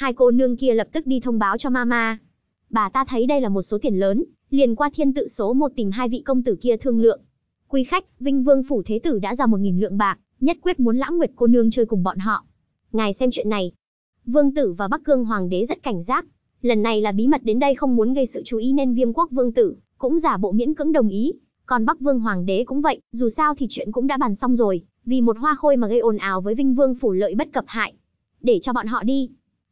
hai cô nương kia lập tức đi thông báo cho mama. Bà ta thấy đây là một số tiền lớn, liền qua thiên tự số một tìm hai vị công tử kia thương lượng. Quý khách, Vinh Vương phủ thế tử đã ra một nghìn lượng bạc, nhất quyết muốn Lãng Nguyệt cô nương chơi cùng bọn họ. Ngài xem chuyện này. Vương tử và Bắc Cương hoàng đế rất cảnh giác, lần này là bí mật đến đây không muốn gây sự chú ý nên Viêm quốc vương tử cũng giả bộ miễn cưỡng đồng ý, còn Bắc Vương hoàng đế cũng vậy, dù sao thì chuyện cũng đã bàn xong rồi, vì một hoa khôi mà gây ồn ào với Vinh Vương phủ lợi bất cập hại. Để cho bọn họ đi,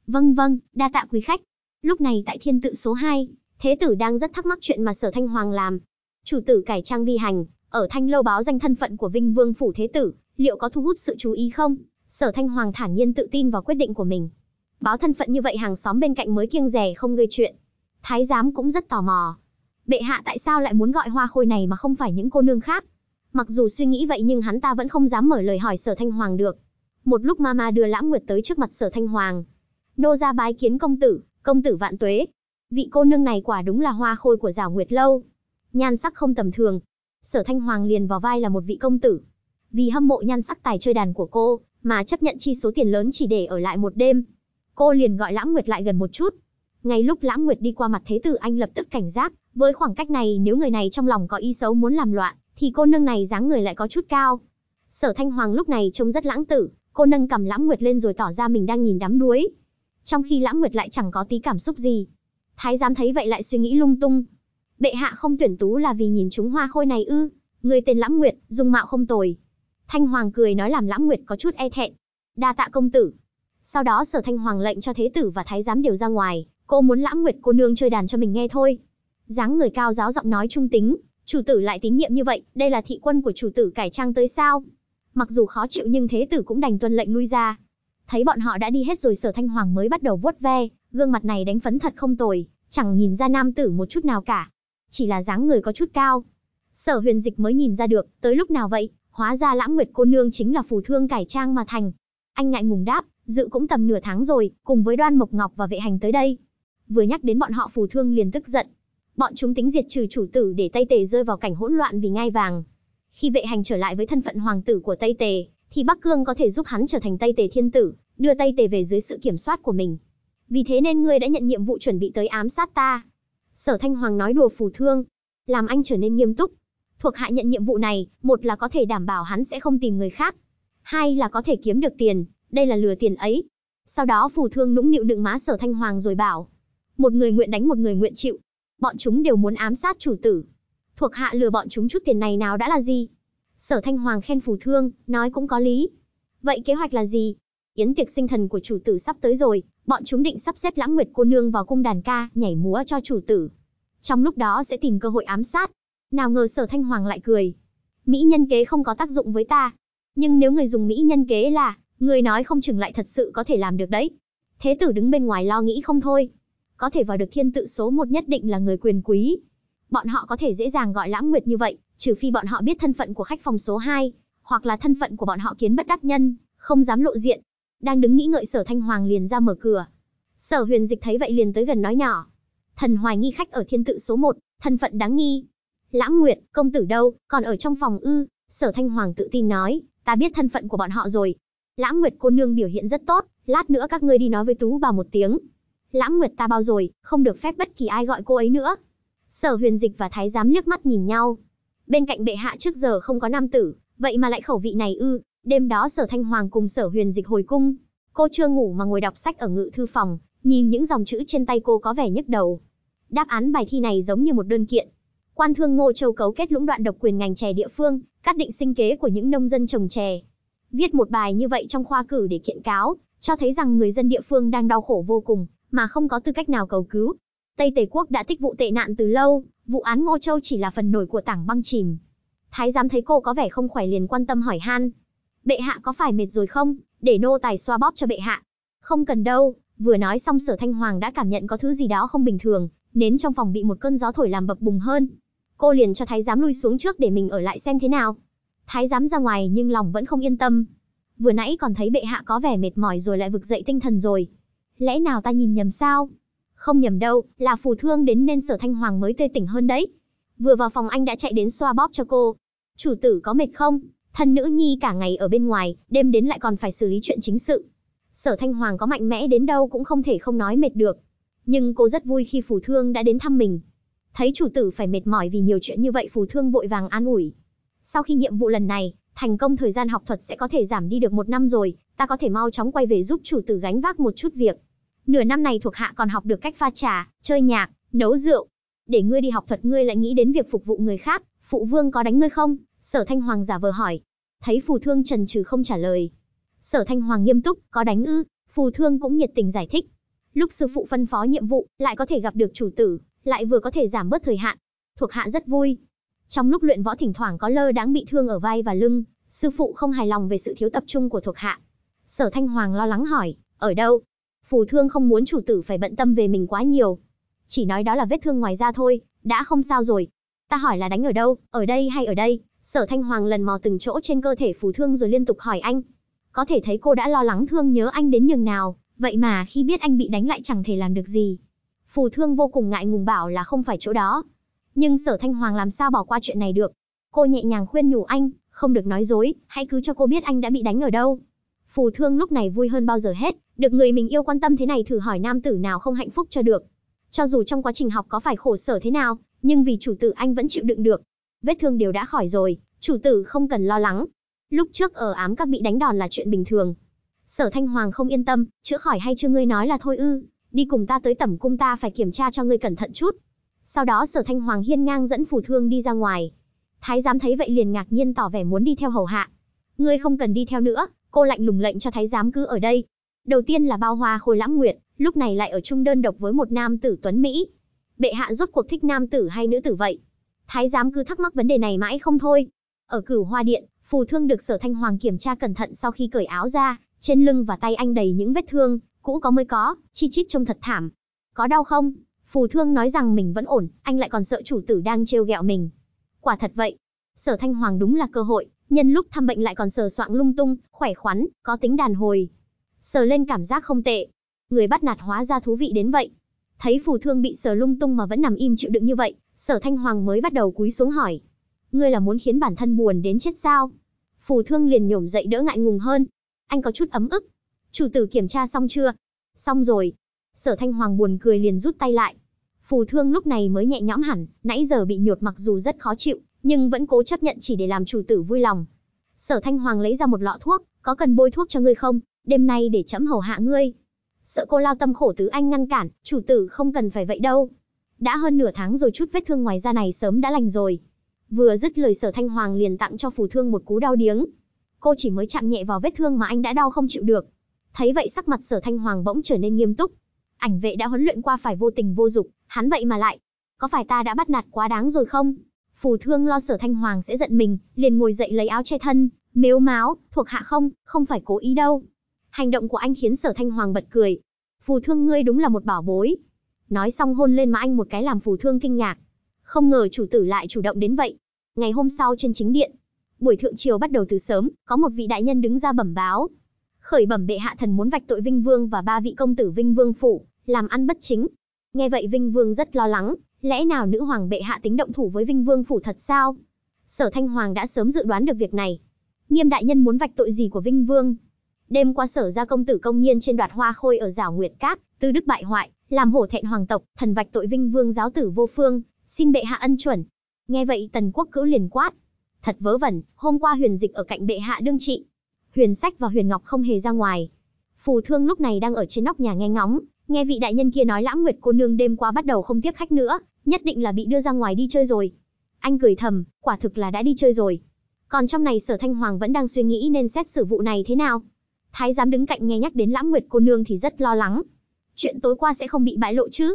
Vâng vâng, đa tạ quý khách. Lúc này tại thiên tự số 2, thế tử đang rất thắc mắc chuyện mà sở thanh hoàng làm. Chủ tử cải trang vi hành, ở thanh lâu báo danh thân phận của Vinh Vương Phủ Thế Tử, liệu có thu hút sự chú ý không? Sở Thanh Hoàng thản nhiên tự tin vào quyết định của mình. Báo thân phận như vậy hàng xóm bên cạnh mới kiêng rẻ không gây chuyện. Thái giám cũng rất tò mò. Bệ hạ tại sao lại muốn gọi hoa khôi này mà không phải những cô nương khác? Mặc dù suy nghĩ vậy nhưng hắn ta vẫn không dám mở lời hỏi Sở Thanh Hoàng được. Một lúc Mama đưa Lãm Nguyệt tới trước mặt Sở Thanh Hoàng, nô ra bái kiến công tử, công tử vạn tuế. Vị cô nương này quả đúng là hoa khôi của Giảo Nguyệt lâu, nhan sắc không tầm thường. Sở Thanh Hoàng liền vào vai là một vị công tử. Vì hâm mộ nhan sắc tài chơi đàn của cô, mà chấp nhận chi số tiền lớn chỉ để ở lại một đêm. Cô liền gọi Lãm Nguyệt lại gần một chút. Ngay lúc Lãm Nguyệt đi qua mặt Thế Tử Anh lập tức cảnh giác, với khoảng cách này nếu người này trong lòng có ý xấu muốn làm loạn, thì cô nương này dáng người lại có chút cao. Sở Thanh Hoàng lúc này trông rất lãng tử, cô nâng cầm Lãm Nguyệt lên rồi tỏ ra mình đang nhìn đám đuối trong khi Lãng Nguyệt lại chẳng có tí cảm xúc gì. Thái giám thấy vậy lại suy nghĩ lung tung. Bệ hạ không tuyển tú là vì nhìn chúng hoa khôi này ư? Người tên Lãng Nguyệt, dung mạo không tồi. Thanh Hoàng cười nói làm Lãng Nguyệt có chút e thẹn. Đa tạ công tử. Sau đó Sở Thanh Hoàng lệnh cho thế tử và thái giám đều ra ngoài, cô muốn Lãng Nguyệt cô nương chơi đàn cho mình nghe thôi. Dáng người cao giáo giọng nói trung tính, chủ tử lại tín nhiệm như vậy, đây là thị quân của chủ tử cải trang tới sao? Mặc dù khó chịu nhưng thế tử cũng đành tuân lệnh lui ra, Thấy bọn họ đã đi hết rồi sở thanh hoàng mới bắt đầu vuốt ve, gương mặt này đánh phấn thật không tồi, chẳng nhìn ra nam tử một chút nào cả. Chỉ là dáng người có chút cao. Sở huyền dịch mới nhìn ra được, tới lúc nào vậy, hóa ra lãng nguyệt cô nương chính là phù thương cải trang mà thành. Anh ngại ngùng đáp, dự cũng tầm nửa tháng rồi, cùng với đoan mộc ngọc và vệ hành tới đây. Vừa nhắc đến bọn họ phù thương liền tức giận. Bọn chúng tính diệt trừ chủ tử để Tây Tề rơi vào cảnh hỗn loạn vì ngai vàng. Khi vệ hành trở lại với thân phận hoàng tử của Tây Tề, thì Bắc Cương có thể giúp hắn trở thành Tây Tề Thiên Tử, đưa Tây Tề về dưới sự kiểm soát của mình. Vì thế nên ngươi đã nhận nhiệm vụ chuẩn bị tới ám sát ta. Sở Thanh Hoàng nói đùa phù thương, làm anh trở nên nghiêm túc. Thuộc hạ nhận nhiệm vụ này, một là có thể đảm bảo hắn sẽ không tìm người khác, hai là có thể kiếm được tiền, đây là lừa tiền ấy. Sau đó phù thương nũng nịu đựng má Sở Thanh Hoàng rồi bảo, một người nguyện đánh một người nguyện chịu. Bọn chúng đều muốn ám sát chủ tử. Thuộc hạ lừa bọn chúng chút tiền này nào đã là gì? Sở Thanh Hoàng khen phù thương, nói cũng có lý. Vậy kế hoạch là gì? Yến tiệc sinh thần của chủ tử sắp tới rồi, bọn chúng định sắp xếp lãng nguyệt cô nương vào cung đàn ca, nhảy múa cho chủ tử. Trong lúc đó sẽ tìm cơ hội ám sát. Nào ngờ sở thanh hoàng lại cười. Mỹ nhân kế không có tác dụng với ta. Nhưng nếu người dùng Mỹ nhân kế là, người nói không chừng lại thật sự có thể làm được đấy. Thế tử đứng bên ngoài lo nghĩ không thôi. Có thể vào được thiên tự số một nhất định là người quyền quý. Bọn họ có thể dễ dàng gọi lãng nguyệt như vậy, trừ phi bọn họ biết thân phận của khách phòng số 2, hoặc là thân phận của bọn họ kiến bất đắc nhân, không dám lộ diện. Đang đứng nghĩ ngợi Sở Thanh Hoàng liền ra mở cửa. Sở Huyền Dịch thấy vậy liền tới gần nói nhỏ: "Thần hoài nghi khách ở thiên tự số 1, thân phận đáng nghi. Lãng Nguyệt, công tử đâu, còn ở trong phòng ư?" Sở Thanh Hoàng tự tin nói: "Ta biết thân phận của bọn họ rồi. Lãng Nguyệt cô nương biểu hiện rất tốt, lát nữa các ngươi đi nói với Tú bà một tiếng." Lãng Nguyệt ta bao rồi, không được phép bất kỳ ai gọi cô ấy nữa. Sở Huyền Dịch và Thái giám liếc mắt nhìn nhau, bên cạnh bệ hạ trước giờ không có nam tử, vậy mà lại khẩu vị này ư, đêm đó sở thanh hoàng cùng sở huyền dịch hồi cung. Cô chưa ngủ mà ngồi đọc sách ở ngự thư phòng, nhìn những dòng chữ trên tay cô có vẻ nhức đầu. Đáp án bài thi này giống như một đơn kiện. Quan thương Ngô Châu cấu kết lũng đoạn độc quyền ngành chè địa phương, cắt định sinh kế của những nông dân trồng chè. Viết một bài như vậy trong khoa cử để kiện cáo, cho thấy rằng người dân địa phương đang đau khổ vô cùng, mà không có tư cách nào cầu cứu. Tây Tề quốc đã tích vụ tệ nạn từ lâu, Vụ án Ngô Châu chỉ là phần nổi của tảng băng chìm. Thái giám thấy cô có vẻ không khỏe liền quan tâm hỏi han. Bệ hạ có phải mệt rồi không, để nô tài xoa bóp cho bệ hạ. Không cần đâu, vừa nói xong sở thanh hoàng đã cảm nhận có thứ gì đó không bình thường, nến trong phòng bị một cơn gió thổi làm bập bùng hơn. Cô liền cho thái giám lui xuống trước để mình ở lại xem thế nào. Thái giám ra ngoài nhưng lòng vẫn không yên tâm. Vừa nãy còn thấy bệ hạ có vẻ mệt mỏi rồi lại vực dậy tinh thần rồi. Lẽ nào ta nhìn nhầm sao? Không nhầm đâu, là phù thương đến nên sở thanh hoàng mới tê tỉnh hơn đấy. Vừa vào phòng anh đã chạy đến xoa bóp cho cô. Chủ tử có mệt không? Thân nữ nhi cả ngày ở bên ngoài, đêm đến lại còn phải xử lý chuyện chính sự. Sở thanh hoàng có mạnh mẽ đến đâu cũng không thể không nói mệt được. Nhưng cô rất vui khi phù thương đã đến thăm mình. Thấy chủ tử phải mệt mỏi vì nhiều chuyện như vậy phù thương vội vàng an ủi. Sau khi nhiệm vụ lần này, thành công thời gian học thuật sẽ có thể giảm đi được một năm rồi, ta có thể mau chóng quay về giúp chủ tử gánh vác một chút việc. Nửa năm này thuộc hạ còn học được cách pha trà, chơi nhạc, nấu rượu. Để ngươi đi học thuật ngươi lại nghĩ đến việc phục vụ người khác, phụ vương có đánh ngươi không? Sở Thanh Hoàng giả vờ hỏi. Thấy phù thương trần trừ không trả lời. Sở Thanh Hoàng nghiêm túc, có đánh ư, phù thương cũng nhiệt tình giải thích. Lúc sư phụ phân phó nhiệm vụ, lại có thể gặp được chủ tử, lại vừa có thể giảm bớt thời hạn. Thuộc hạ rất vui. Trong lúc luyện võ thỉnh thoảng có lơ đáng bị thương ở vai và lưng, sư phụ không hài lòng về sự thiếu tập trung của thuộc hạ. Sở Thanh Hoàng lo lắng hỏi, ở đâu, Phù Thương không muốn chủ tử phải bận tâm về mình quá nhiều. Chỉ nói đó là vết thương ngoài da thôi, đã không sao rồi. Ta hỏi là đánh ở đâu, ở đây hay ở đây? Sở Thanh Hoàng lần mò từng chỗ trên cơ thể Phù Thương rồi liên tục hỏi anh. Có thể thấy cô đã lo lắng thương nhớ anh đến nhường nào, vậy mà khi biết anh bị đánh lại chẳng thể làm được gì. Phù Thương vô cùng ngại ngùng bảo là không phải chỗ đó. Nhưng Sở Thanh Hoàng làm sao bỏ qua chuyện này được? Cô nhẹ nhàng khuyên nhủ anh, không được nói dối, hãy cứ cho cô biết anh đã bị đánh ở đâu, Phù Thương lúc này vui hơn bao giờ hết, được người mình yêu quan tâm thế này thử hỏi nam tử nào không hạnh phúc cho được. Cho dù trong quá trình học có phải khổ sở thế nào, nhưng vì chủ tử anh vẫn chịu đựng được. Vết thương đều đã khỏi rồi, chủ tử không cần lo lắng. Lúc trước ở ám các bị đánh đòn là chuyện bình thường. Sở Thanh Hoàng không yên tâm, chữa khỏi hay chưa ngươi nói là thôi ư, đi cùng ta tới tẩm cung ta phải kiểm tra cho ngươi cẩn thận chút. Sau đó Sở Thanh Hoàng hiên ngang dẫn phù thương đi ra ngoài. Thái giám thấy vậy liền ngạc nhiên tỏ vẻ muốn đi theo hầu hạ. Ngươi không cần đi theo nữa, cô lạnh lùng lệnh cho thái giám cứ ở đây. Đầu tiên là bao hoa khôi lãng nguyệt, lúc này lại ở chung đơn độc với một nam tử tuấn Mỹ. Bệ hạ rốt cuộc thích nam tử hay nữ tử vậy? Thái giám cứ thắc mắc vấn đề này mãi không thôi. Ở cửu hoa điện, phù thương được sở thanh hoàng kiểm tra cẩn thận sau khi cởi áo ra, trên lưng và tay anh đầy những vết thương, cũ có mới có, chi chít trông thật thảm. Có đau không? Phù thương nói rằng mình vẫn ổn, anh lại còn sợ chủ tử đang trêu ghẹo mình. Quả thật vậy, sở thanh hoàng đúng là cơ hội, Nhân lúc thăm bệnh lại còn sờ soạng lung tung, khỏe khoắn, có tính đàn hồi. Sờ lên cảm giác không tệ. Người bắt nạt hóa ra thú vị đến vậy. Thấy phù thương bị sờ lung tung mà vẫn nằm im chịu đựng như vậy, sở thanh hoàng mới bắt đầu cúi xuống hỏi. Ngươi là muốn khiến bản thân buồn đến chết sao? Phù thương liền nhổm dậy đỡ ngại ngùng hơn. Anh có chút ấm ức. Chủ tử kiểm tra xong chưa? Xong rồi. Sở thanh hoàng buồn cười liền rút tay lại. Phù thương lúc này mới nhẹ nhõm hẳn, nãy giờ bị nhột mặc dù rất khó chịu, nhưng vẫn cố chấp nhận chỉ để làm chủ tử vui lòng. Sở Thanh Hoàng lấy ra một lọ thuốc, có cần bôi thuốc cho ngươi không, đêm nay để chấm hầu hạ ngươi. Sợ cô lao tâm khổ tứ anh ngăn cản, chủ tử không cần phải vậy đâu. Đã hơn nửa tháng rồi chút vết thương ngoài da này sớm đã lành rồi. Vừa dứt lời sở Thanh Hoàng liền tặng cho phù thương một cú đau điếng. Cô chỉ mới chạm nhẹ vào vết thương mà anh đã đau không chịu được. Thấy vậy sắc mặt sở Thanh Hoàng bỗng trở nên nghiêm túc. Ảnh vệ đã huấn luyện qua phải vô tình vô dục, hắn vậy mà lại. Có phải ta đã bắt nạt quá đáng rồi không? phù thương lo sở thanh hoàng sẽ giận mình, liền ngồi dậy lấy áo che thân, mếu máo, thuộc hạ không, không phải cố ý đâu. Hành động của anh khiến sở thanh hoàng bật cười. Phù thương ngươi đúng là một bảo bối. Nói xong hôn lên má anh một cái làm phù thương kinh ngạc. Không ngờ chủ tử lại chủ động đến vậy. Ngày hôm sau trên chính điện, buổi thượng triều bắt đầu từ sớm, có một vị đại nhân đứng ra bẩm báo. Khởi bẩm bệ hạ thần muốn vạch tội Vinh Vương và ba vị công tử Vinh Vương phủ, làm ăn bất chính. Nghe vậy Vinh Vương rất lo lắng, Lẽ nào nữ hoàng bệ hạ tính động thủ với Vinh Vương phủ thật sao? Sở Thanh Hoàng đã sớm dự đoán được việc này. Nghiêm đại nhân muốn vạch tội gì của Vinh Vương? Đêm qua sở gia công tử công nhiên trên đoạt hoa khôi ở rào Nguyệt Cát, tư đức bại hoại, làm hổ thẹn hoàng tộc, thần vạch tội Vinh Vương giáo tử vô phương, xin bệ hạ ân chuẩn. Nghe vậy Tần Quốc cữ liền quát. Thật vớ vẩn, hôm qua huyền dịch ở cạnh bệ hạ đương trị. Huyền sách và huyền ngọc không hề ra ngoài. Phù thương lúc này đang ở trên nóc nhà nghe ngóng, Nghe vị đại nhân kia nói Lãng Nguyệt cô nương đêm qua bắt đầu không tiếp khách nữa, nhất định là bị đưa ra ngoài đi chơi rồi. Anh cười thầm, quả thực là đã đi chơi rồi. Còn trong này Sở Thanh Hoàng vẫn đang suy nghĩ nên xét xử vụ này thế nào. Thái giám đứng cạnh nghe nhắc đến Lãng Nguyệt cô nương thì rất lo lắng. Chuyện tối qua sẽ không bị bại lộ chứ?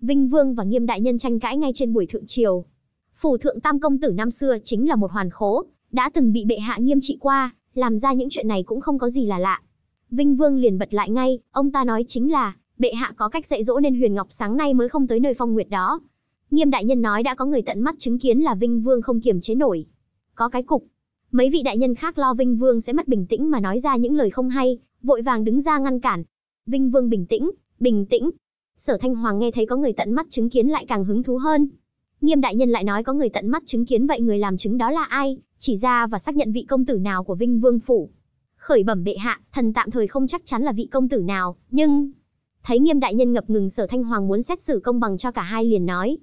Vinh Vương và Nghiêm đại nhân tranh cãi ngay trên buổi thượng triều. Phủ thượng Tam công tử năm xưa chính là một hoàn khố, đã từng bị bệ hạ nghiêm trị qua, làm ra những chuyện này cũng không có gì là lạ. Vinh Vương liền bật lại ngay, ông ta nói chính là bệ hạ có cách dạy dỗ nên Huyền Ngọc sáng nay mới không tới nơi phong nguyệt đó. Nghiêm đại nhân nói đã có người tận mắt chứng kiến là Vinh Vương không kiềm chế nổi. Có cái cục. Mấy vị đại nhân khác lo Vinh Vương sẽ mất bình tĩnh mà nói ra những lời không hay, vội vàng đứng ra ngăn cản. Vinh Vương bình tĩnh, bình tĩnh. Sở Thanh Hoàng nghe thấy có người tận mắt chứng kiến lại càng hứng thú hơn. Nghiêm đại nhân lại nói có người tận mắt chứng kiến vậy người làm chứng đó là ai, chỉ ra và xác nhận vị công tử nào của Vinh Vương phủ. Khởi bẩm bệ hạ, thần tạm thời không chắc chắn là vị công tử nào, nhưng Thấy Nghiêm đại nhân ngập ngừng Sở Thanh Hoàng muốn xét xử công bằng cho cả hai liền nói,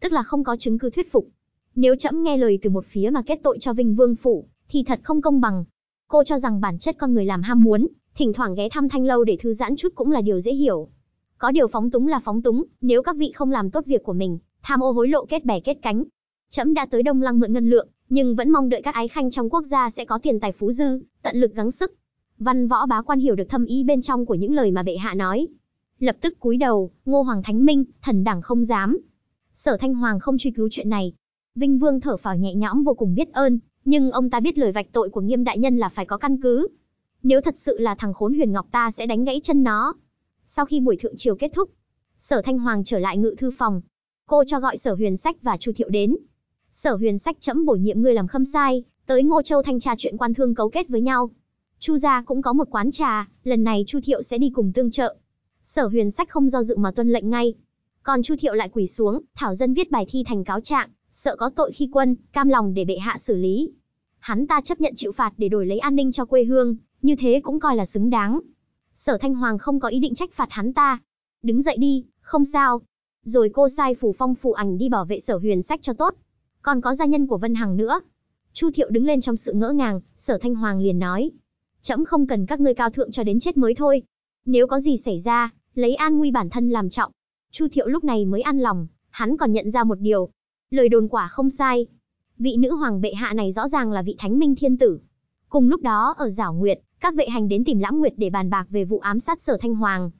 tức là không có chứng cứ thuyết phục. Nếu trẫm nghe lời từ một phía mà kết tội cho Vinh Vương phủ, thì thật không công bằng. Cô cho rằng bản chất con người làm ham muốn, thỉnh thoảng ghé thăm Thanh lâu để thư giãn chút cũng là điều dễ hiểu. Có điều phóng túng là phóng túng, nếu các vị không làm tốt việc của mình, tham ô hối lộ kết bè kết cánh. Trẫm đã tới Đông Lăng mượn ngân lượng, nhưng vẫn mong đợi các ái khanh trong quốc gia sẽ có tiền tài phú dư, tận lực gắng sức. Văn võ bá quan hiểu được thâm ý bên trong của những lời mà bệ hạ nói, lập tức cúi đầu, Ngô Hoàng Thánh Minh, thần đẳng không dám. Sở Thanh Hoàng không truy cứu chuyện này. Vinh Vương thở phào nhẹ nhõm vô cùng biết ơn, nhưng ông ta biết lời vạch tội của Nghiêm đại nhân là phải có căn cứ. Nếu thật sự là thằng khốn Huyền Ngọc ta sẽ đánh gãy chân nó. Sau khi buổi thượng triều kết thúc, Sở Thanh Hoàng trở lại ngự thư phòng. Cô cho gọi Sở Huyền Sách và Chu Thiệu đến. Sở Huyền Sách chấm bổ nhiệm người làm khâm sai, tới Ngô Châu thanh tra chuyện quan thương cấu kết với nhau. Chu gia cũng có một quán trà, lần này Chu Thiệu sẽ đi cùng tương trợ. Sở Huyền Sách không do dự mà tuân lệnh ngay. Còn Chu Thiệu lại quỳ xuống, thảo dân viết bài thi thành cáo trạng, sợ có tội khi quân, cam lòng để bệ hạ xử lý. Hắn ta chấp nhận chịu phạt để đổi lấy an ninh cho quê hương, như thế cũng coi là xứng đáng. Sở Thanh Hoàng không có ý định trách phạt hắn ta. Đứng dậy đi, không sao. Rồi cô sai phủ phong phủ ảnh đi bảo vệ sở huyền sách cho tốt. Còn có gia nhân của Vân Hằng nữa. Chu Thiệu đứng lên trong sự ngỡ ngàng, sở Thanh Hoàng liền nói. trẫm không cần các ngươi cao thượng cho đến chết mới thôi. Nếu có gì xảy ra, lấy an nguy bản thân làm trọng. Chu Thiệu lúc này mới an lòng, hắn còn nhận ra một điều. Lời đồn quả không sai. Vị nữ hoàng bệ hạ này rõ ràng là vị thánh minh thiên tử. Cùng lúc đó ở Giảo Nguyệt, các vệ hành đến tìm Lãm Nguyệt để bàn bạc về vụ ám sát sở Thanh Hoàng.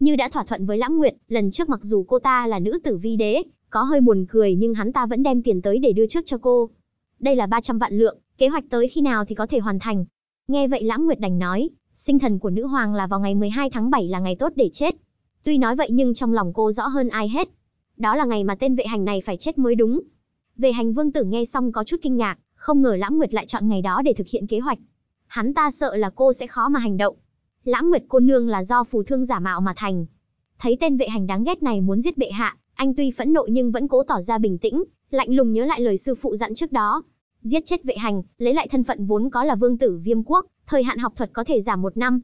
Như đã thỏa thuận với Lãm Nguyệt, lần trước mặc dù cô ta là nữ tử vi đế, có hơi buồn cười nhưng hắn ta vẫn đem tiền tới để đưa trước cho cô. Đây là 300 vạn lượng, kế hoạch tới khi nào thì có thể hoàn thành. Nghe vậy Lãm Nguyệt đành nói, sinh thần của nữ hoàng là vào ngày 12 tháng 7 là ngày tốt để chết. Tuy nói vậy nhưng trong lòng cô rõ hơn ai hết. Đó là ngày mà tên vệ hành này phải chết mới đúng. Về hành vương tử nghe xong có chút kinh ngạc, không ngờ Lãm Nguyệt lại chọn ngày đó để thực hiện kế hoạch. Hắn ta sợ là cô sẽ khó mà hành động. Lãm Nguyệt cô nương là do phù thương giả mạo mà thành. Thấy tên vệ hành đáng ghét này muốn giết bệ hạ, anh tuy phẫn nộ nhưng vẫn cố tỏ ra bình tĩnh, lạnh lùng nhớ lại lời sư phụ dặn trước đó. Giết chết vệ hành, lấy lại thân phận vốn có là vương tử viêm quốc, thời hạn học thuật có thể giảm một năm.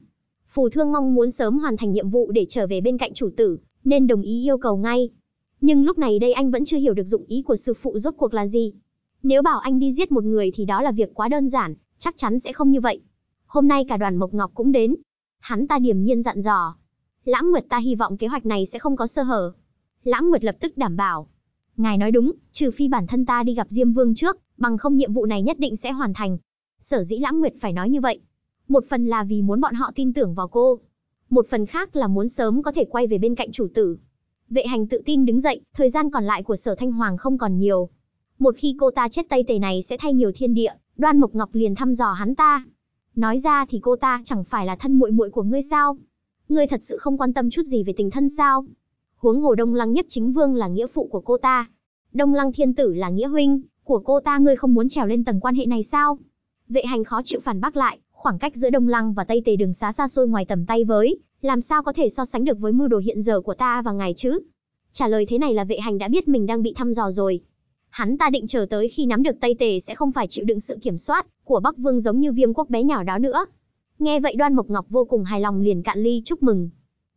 Phù Thương mong muốn sớm hoàn thành nhiệm vụ để trở về bên cạnh chủ tử, nên đồng ý yêu cầu ngay. Nhưng lúc này đây anh vẫn chưa hiểu được dụng ý của sư phụ rốt cuộc là gì. Nếu bảo anh đi giết một người thì đó là việc quá đơn giản, chắc chắn sẽ không như vậy. Hôm nay cả đoàn Mộc Ngọc cũng đến. Hắn ta điềm nhiên dặn dò. Lãng Nguyệt ta hy vọng kế hoạch này sẽ không có sơ hở. Lãng Nguyệt lập tức đảm bảo. Ngài nói đúng, trừ phi bản thân ta đi gặp Diêm Vương trước, bằng không nhiệm vụ này nhất định sẽ hoàn thành. Sở dĩ Lãng Nguyệt phải nói như vậy một phần là vì muốn bọn họ tin tưởng vào cô. Một phần khác là muốn sớm có thể quay về bên cạnh chủ tử. Vệ hành tự tin đứng dậy, thời gian còn lại của sở thanh hoàng không còn nhiều. Một khi cô ta chết tây tề này sẽ thay nhiều thiên địa, đoan mộc ngọc liền thăm dò hắn ta. Nói ra thì cô ta chẳng phải là thân muội muội của ngươi sao? Ngươi thật sự không quan tâm chút gì về tình thân sao? Huống hồ Đông Lăng nhất chính vương là nghĩa phụ của cô ta. Đông Lăng thiên tử là nghĩa huynh, của cô ta ngươi không muốn trèo lên tầng quan hệ này sao? Vệ hành khó chịu phản bác lại, khoảng cách giữa Đông Lăng và Tây Tề đường xá xa xôi ngoài tầm tay với, làm sao có thể so sánh được với mưu đồ hiện giờ của ta và ngài chứ? Trả lời thế này là vệ hành đã biết mình đang bị thăm dò rồi. Hắn ta định chờ tới khi nắm được Tây Tề sẽ không phải chịu đựng sự kiểm soát của Bắc Vương giống như viêm quốc bé nhỏ đó nữa. Nghe vậy Đoan Mộc Ngọc vô cùng hài lòng liền cạn ly chúc mừng.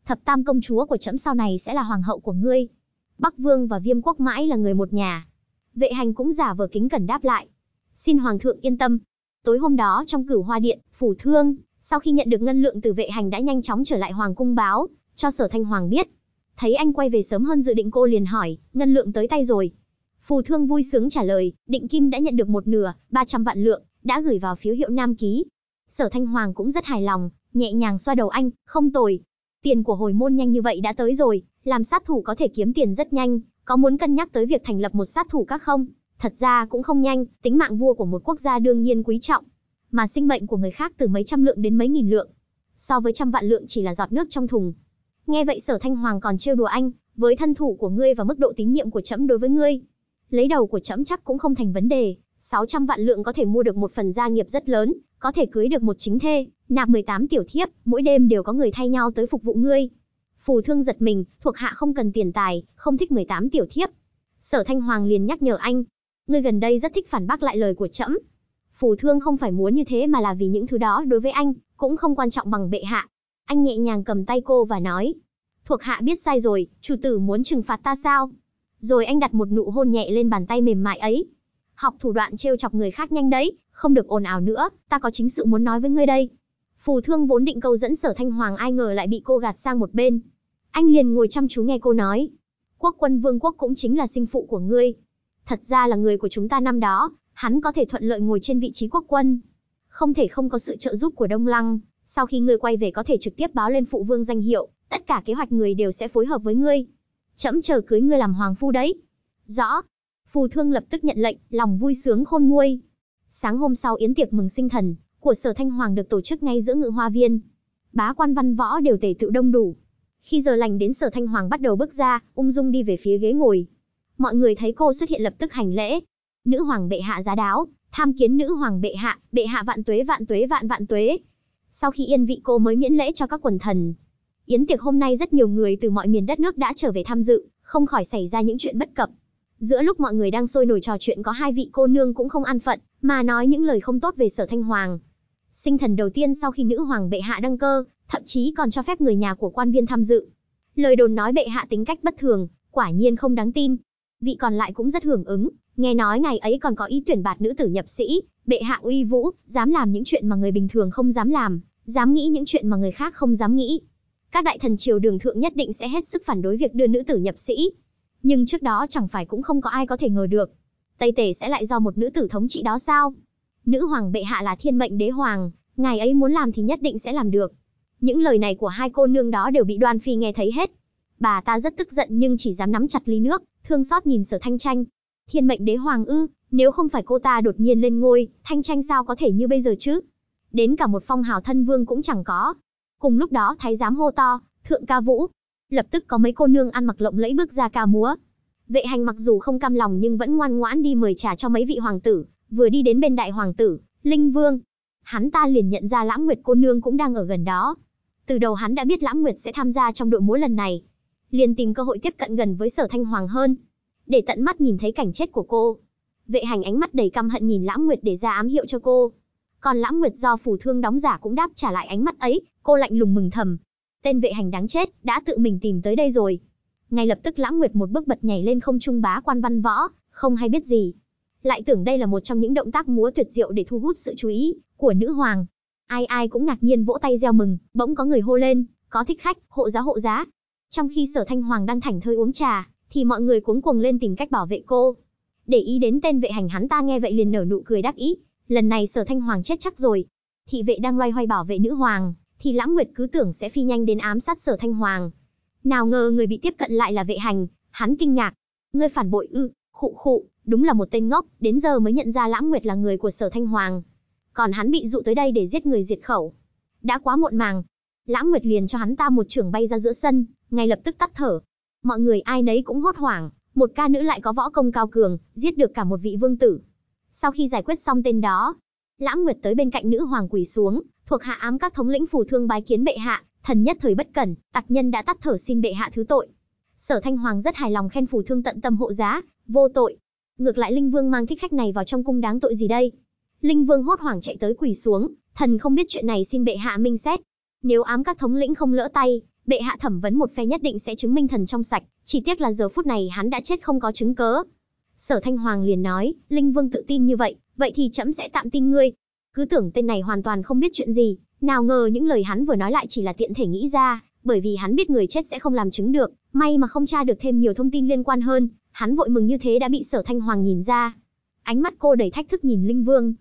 Thập tam công chúa của trẫm sau này sẽ là hoàng hậu của ngươi. Bắc Vương và viêm quốc mãi là người một nhà. Vệ hành cũng giả vờ kính cẩn đáp lại. Xin hoàng thượng yên tâm, Tối hôm đó trong cửu hoa điện, phủ thương, sau khi nhận được ngân lượng từ vệ hành đã nhanh chóng trở lại hoàng cung báo, cho sở thanh hoàng biết. Thấy anh quay về sớm hơn dự định cô liền hỏi, ngân lượng tới tay rồi. Phù thương vui sướng trả lời, định kim đã nhận được một nửa, ba trăm vạn lượng, đã gửi vào phiếu hiệu Nam Ký. Sở Thanh Hoàng cũng rất hài lòng, nhẹ nhàng xoa đầu anh, không tồi. Tiền của hồi môn nhanh như vậy đã tới rồi, làm sát thủ có thể kiếm tiền rất nhanh, có muốn cân nhắc tới việc thành lập một sát thủ các không? Thật ra cũng không nhanh, tính mạng vua của một quốc gia đương nhiên quý trọng, mà sinh mệnh của người khác từ mấy trăm lượng đến mấy nghìn lượng. So với trăm vạn lượng chỉ là giọt nước trong thùng. Nghe vậy Sở Thanh Hoàng còn trêu đùa anh, với thân thủ của ngươi và mức độ tín nhiệm của trẫm đối với ngươi, lấy đầu của trẫm chắc cũng không thành vấn đề, 600 vạn lượng có thể mua được một phần gia nghiệp rất lớn, có thể cưới được một chính thê, nạp 18 tiểu thiếp, mỗi đêm đều có người thay nhau tới phục vụ ngươi. Phù Thương giật mình, thuộc hạ không cần tiền tài, không thích 18 tiểu thiếp. Sở Thanh Hoàng liền nhắc nhở anh, Ngươi gần đây rất thích phản bác lại lời của trẫm. Phù Thương không phải muốn như thế mà là vì những thứ đó đối với anh cũng không quan trọng bằng bệ hạ. Anh nhẹ nhàng cầm tay cô và nói: "Thuộc hạ biết sai rồi, chủ tử muốn trừng phạt ta sao?" Rồi anh đặt một nụ hôn nhẹ lên bàn tay mềm mại ấy. Học thủ đoạn trêu chọc người khác nhanh đấy, không được ồn ào nữa, ta có chính sự muốn nói với ngươi đây. Phù Thương vốn định câu dẫn Sở Thanh Hoàng ai ngờ lại bị cô gạt sang một bên. Anh liền ngồi chăm chú nghe cô nói, quốc quân vương quốc cũng chính là sinh phụ của ngươi, Thật ra là người của chúng ta năm đó, hắn có thể thuận lợi ngồi trên vị trí quốc quân. Không thể không có sự trợ giúp của Đông Lăng, sau khi ngươi quay về có thể trực tiếp báo lên phụ vương danh hiệu, tất cả kế hoạch người đều sẽ phối hợp với ngươi. Chậm chờ cưới ngươi làm hoàng phu đấy. Rõ. Phù thương lập tức nhận lệnh, lòng vui sướng khôn nguôi. Sáng hôm sau yến tiệc mừng sinh thần của Sở Thanh Hoàng được tổ chức ngay giữa ngự hoa viên. Bá quan văn võ đều tề tựu đông đủ. Khi giờ lành đến Sở Thanh Hoàng bắt đầu bước ra, ung dung đi về phía ghế ngồi, Mọi người thấy cô xuất hiện lập tức hành lễ. Nữ hoàng bệ hạ giá đáo, tham kiến nữ hoàng bệ hạ, bệ hạ vạn tuế vạn tuế vạn vạn tuế. Sau khi yên vị cô mới miễn lễ cho các quần thần. Yến tiệc hôm nay rất nhiều người từ mọi miền đất nước đã trở về tham dự, không khỏi xảy ra những chuyện bất cập. Giữa lúc mọi người đang sôi nổi trò chuyện có hai vị cô nương cũng không an phận, mà nói những lời không tốt về sở thanh hoàng. Sinh thần đầu tiên sau khi nữ hoàng bệ hạ đăng cơ, thậm chí còn cho phép người nhà của quan viên tham dự. Lời đồn nói bệ hạ tính cách bất thường, quả nhiên không đáng tin, vị còn lại cũng rất hưởng ứng, nghe nói ngày ấy còn có ý tuyển bạt nữ tử nhập sĩ, bệ hạ uy vũ, dám làm những chuyện mà người bình thường không dám làm, dám nghĩ những chuyện mà người khác không dám nghĩ. Các đại thần triều đường thượng nhất định sẽ hết sức phản đối việc đưa nữ tử nhập sĩ. Nhưng trước đó chẳng phải cũng không có ai có thể ngờ được. Tây Tề sẽ lại do một nữ tử thống trị đó sao? Nữ hoàng bệ hạ là thiên mệnh đế hoàng, ngài ấy muốn làm thì nhất định sẽ làm được. Những lời này của hai cô nương đó đều bị Đoan Phi nghe thấy hết. Bà ta rất tức giận nhưng chỉ dám nắm chặt ly nước, thương xót nhìn sở thanh tranh. Thiên mệnh đế hoàng ư, nếu không phải cô ta đột nhiên lên ngôi, thanh tranh sao có thể như bây giờ chứ? Đến cả một phong hào thân vương cũng chẳng có. Cùng lúc đó thái giám hô to, thượng ca vũ. Lập tức có mấy cô nương ăn mặc lộng lẫy bước ra ca múa. Vệ hành mặc dù không cam lòng nhưng vẫn ngoan ngoãn đi mời trà cho mấy vị hoàng tử, vừa đi đến bên đại hoàng tử, Linh Vương. Hắn ta liền nhận ra Lãm Nguyệt cô nương cũng đang ở gần đó. Từ đầu hắn đã biết Lãm Nguyệt sẽ tham gia trong đội múa lần này, liền tìm cơ hội tiếp cận gần với sở thanh hoàng hơn, để tận mắt nhìn thấy cảnh chết của cô. Vệ hành ánh mắt đầy căm hận nhìn Lãm Nguyệt để ra ám hiệu cho cô. Còn Lãm Nguyệt do phủ thương đóng giả cũng đáp trả lại ánh mắt ấy, cô lạnh lùng mừng thầm. Tên vệ hành đáng chết, đã tự mình tìm tới đây rồi. Ngay lập tức Lãm Nguyệt một bước bật nhảy lên không trung bá quan văn võ, không hay biết gì. Lại tưởng đây là một trong những động tác múa tuyệt diệu để thu hút sự chú ý của nữ hoàng. Ai ai cũng ngạc nhiên vỗ tay reo mừng, bỗng có người hô lên, có thích khách, hộ giá hộ giá, trong khi sở thanh hoàng đang thảnh thơi uống trà, thì mọi người cuống cuồng lên tìm cách bảo vệ cô. Để ý đến tên vệ hành hắn ta nghe vậy liền nở nụ cười đắc ý, lần này sở thanh hoàng chết chắc rồi. Thị vệ đang loay hoay bảo vệ nữ hoàng, thì lãng nguyệt cứ tưởng sẽ phi nhanh đến ám sát sở thanh hoàng. Nào ngờ người bị tiếp cận lại là vệ hành, hắn kinh ngạc. Ngươi phản bội ư, khụ khụ, đúng là một tên ngốc, đến giờ mới nhận ra lãng nguyệt là người của sở thanh hoàng. Còn hắn bị dụ tới đây để giết người diệt khẩu. Đã quá muộn màng, Lãng Nguyệt liền cho hắn ta một trưởng bay ra giữa sân, ngay lập tức tắt thở. Mọi người ai nấy cũng hốt hoảng, một ca nữ lại có võ công cao cường, giết được cả một vị vương tử. Sau khi giải quyết xong tên đó, Lãng Nguyệt tới bên cạnh nữ hoàng quỳ xuống, thuộc hạ ám các thống lĩnh phủ thương bái kiến bệ hạ, thần nhất thời bất cẩn, tặc nhân đã tắt thở xin bệ hạ thứ tội. Sở Thanh Hoàng rất hài lòng khen phủ thương tận tâm hộ giá, vô tội. Ngược lại Linh Vương mang thích khách này vào trong cung đáng tội gì đây? Linh Vương hốt hoảng chạy tới quỳ xuống, thần không biết chuyện này xin bệ hạ minh xét, nếu ám các thống lĩnh không lỡ tay, bệ hạ thẩm vấn một phe nhất định sẽ chứng minh thần trong sạch, chỉ tiếc là giờ phút này hắn đã chết không có chứng cớ. Sở Thanh Hoàng liền nói, Linh Vương tự tin như vậy, vậy thì trẫm sẽ tạm tin ngươi. Cứ tưởng tên này hoàn toàn không biết chuyện gì, nào ngờ những lời hắn vừa nói lại chỉ là tiện thể nghĩ ra, bởi vì hắn biết người chết sẽ không làm chứng được, may mà không tra được thêm nhiều thông tin liên quan hơn, hắn vội mừng như thế đã bị Sở Thanh Hoàng nhìn ra. Ánh mắt cô đầy thách thức nhìn Linh Vương.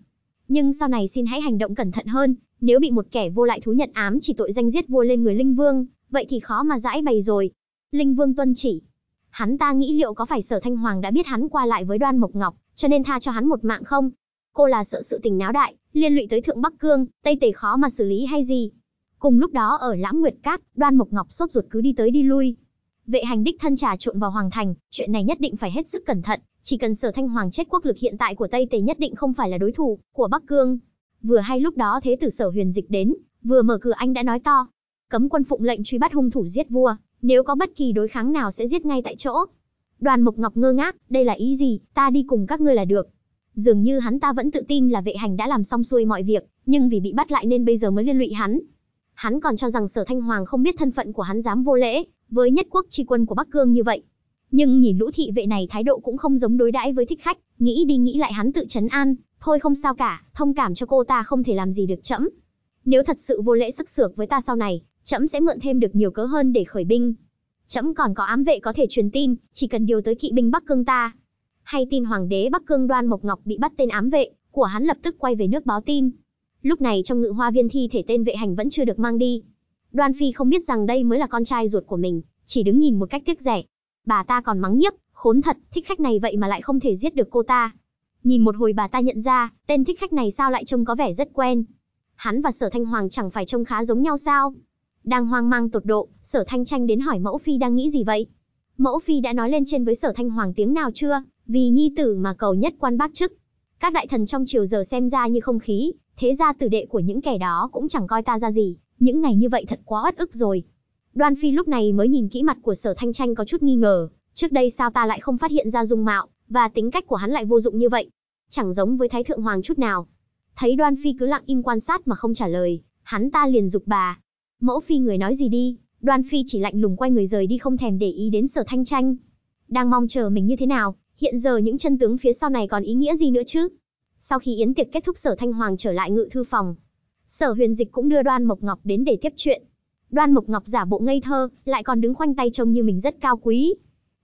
Nhưng sau này xin hãy hành động cẩn thận hơn, nếu bị một kẻ vô lại thú nhận ám chỉ tội danh giết vua lên người Linh Vương, vậy thì khó mà giải bày rồi. Linh Vương tuân chỉ. Hắn ta nghĩ liệu có phải sở thanh hoàng đã biết hắn qua lại với đoan mộc ngọc, cho nên tha cho hắn một mạng không? Cô là sợ sự tình náo đại, liên lụy tới Thượng Bắc Cương, Tây Tề khó mà xử lý hay gì? Cùng lúc đó ở Lãm Nguyệt Cát, đoan mộc ngọc sốt ruột cứ đi tới đi lui. Vệ hành đích thân trà trộn vào hoàng thành, chuyện này nhất định phải hết sức cẩn thận, chỉ cần sở thanh hoàng chết quốc lực hiện tại của Tây Tề nhất định không phải là đối thủ của Bắc Cương. Vừa hay lúc đó thế tử sở huyền dịch đến, vừa mở cửa anh đã nói to. Cấm quân phụng lệnh truy bắt hung thủ giết vua, nếu có bất kỳ đối kháng nào sẽ giết ngay tại chỗ. Đoàn Mộc Ngọc ngơ ngác, đây là ý gì, ta đi cùng các ngươi là được. Dường như hắn ta vẫn tự tin là vệ hành đã làm xong xuôi mọi việc, nhưng vì bị bắt lại nên bây giờ mới liên lụy hắn. Hắn còn cho rằng sở thanh hoàng không biết thân phận của hắn dám vô lễ, với nhất quốc tri quân của Bắc Cương như vậy. Nhưng nhìn lũ thị vệ này thái độ cũng không giống đối đãi với thích khách, nghĩ đi nghĩ lại hắn tự chấn an, Thôi không sao cả, thông cảm cho cô ta không thể làm gì được trẫm. Nếu thật sự vô lễ sức sược với ta sau này, trẫm sẽ mượn thêm được nhiều cớ hơn để khởi binh. Trẫm còn có ám vệ có thể truyền tin, chỉ cần điều tới kỵ binh Bắc Cương ta. Hay tin hoàng đế Bắc Cương Đoan Mộc Ngọc bị bắt tên ám vệ, của hắn lập tức quay về nước báo tin. Lúc này trong ngự hoa viên thi thể tên vệ hành vẫn chưa được mang đi. Đoan Phi không biết rằng đây mới là con trai ruột của mình, chỉ đứng nhìn một cách tiếc rẻ. Bà ta còn mắng nhiếc, khốn thật, thích khách này vậy mà lại không thể giết được cô ta, Nhìn một hồi bà ta nhận ra, tên thích khách này sao lại trông có vẻ rất quen. Hắn và sở thanh hoàng chẳng phải trông khá giống nhau sao? Đang hoang mang tột độ, sở thanh tranh đến hỏi mẫu phi đang nghĩ gì vậy? Mẫu phi đã nói lên trên với sở thanh hoàng tiếng nào chưa? Vì nhi tử mà cầu nhất quan bác chức. Các đại thần trong triều giờ xem ra như không khí, thế ra tử đệ của những kẻ đó cũng chẳng coi ta ra gì. Những ngày như vậy thật quá ất ức rồi. Đoan Phi lúc này mới nhìn kỹ mặt của sở thanh tranh có chút nghi ngờ. Trước đây sao ta lại không phát hiện ra dung mạo, và tính cách của hắn lại vô dụng như vậy, chẳng giống với Thái Thượng Hoàng chút nào. Thấy Đoan Phi cứ lặng im quan sát mà không trả lời, hắn ta liền dục bà. Mẫu Phi người nói gì đi, Đoan Phi chỉ lạnh lùng quay người rời đi không thèm để ý đến sở thanh tranh. Đang mong chờ mình như thế nào, hiện giờ những chân tướng phía sau này còn ý nghĩa gì nữa chứ? Sau khi yến tiệc kết thúc sở thanh hoàng trở lại ngự thư phòng. Sở huyền dịch cũng đưa Đoan Mộc Ngọc đến để tiếp chuyện. Đoan Mộc Ngọc giả bộ ngây thơ, lại còn đứng khoanh tay trông như mình rất cao quý.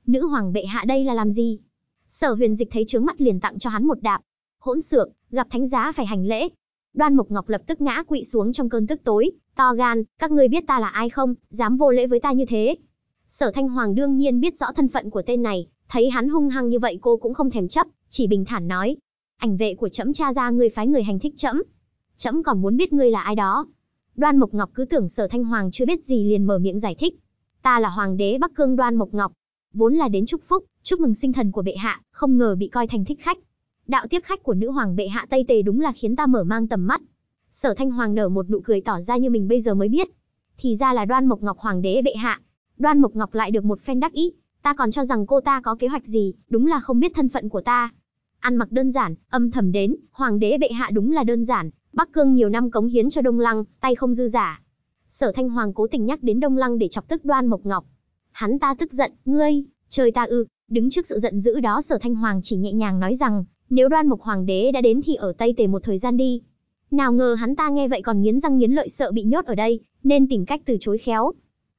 Nữ hoàng bệ hạ đây là làm gì? Sở Huyền Dịch thấy trướng mắt liền tặng cho hắn một đạp. Hỗn xược, gặp thánh giá phải hành lễ. Đoan Mộc Ngọc lập tức ngã quỵ xuống trong cơn tức tối, to gan, các ngươi biết ta là ai không, dám vô lễ với ta như thế. Sở Thanh Hoàng đương nhiên biết rõ thân phận của tên này, thấy hắn hung hăng như vậy cô cũng không thèm chấp, chỉ bình thản nói, ảnh vệ của trẫm cha ra ngươi phái người hành thích trẫm. Trẫm còn muốn biết ngươi là ai đó. Đoan Mộc Ngọc cứ tưởng Sở Thanh Hoàng chưa biết gì liền mở miệng giải thích. Ta là hoàng đế Bắc Cương Đoan Mộc Ngọc, vốn là đến chúc phúc, chúc mừng sinh thần của bệ hạ, không ngờ bị coi thành thích khách. Đạo tiếp khách của nữ hoàng bệ hạ Tây Tề đúng là khiến ta mở mang tầm mắt. Sở Thanh Hoàng nở một nụ cười tỏ ra như mình bây giờ mới biết. Thì ra là Đoan Mộc Ngọc Hoàng đế bệ hạ. Đoan Mộc Ngọc lại được một phen đắc ý. Ta còn cho rằng cô ta có kế hoạch gì, đúng là không biết thân phận của ta. Ăn mặc đơn giản, âm thầm đến, Hoàng đế bệ hạ đúng là đơn giản. Bắc Cương nhiều năm cống hiến cho Đông Lăng, tay không dư giả. Sở Thanh Hoàng cố tình nhắc đến Đông Lăng để chọc tức Đoan Mộc Ngọc. Hắn ta tức giận, ngươi, trời ta ư, Đứng trước sự giận dữ đó sở thanh hoàng chỉ nhẹ nhàng nói rằng, nếu đoan mục hoàng đế đã đến thì ở Tây Tề một thời gian đi. Nào ngờ hắn ta nghe vậy còn nghiến răng nghiến lợi sợ bị nhốt ở đây, nên tìm cách từ chối khéo.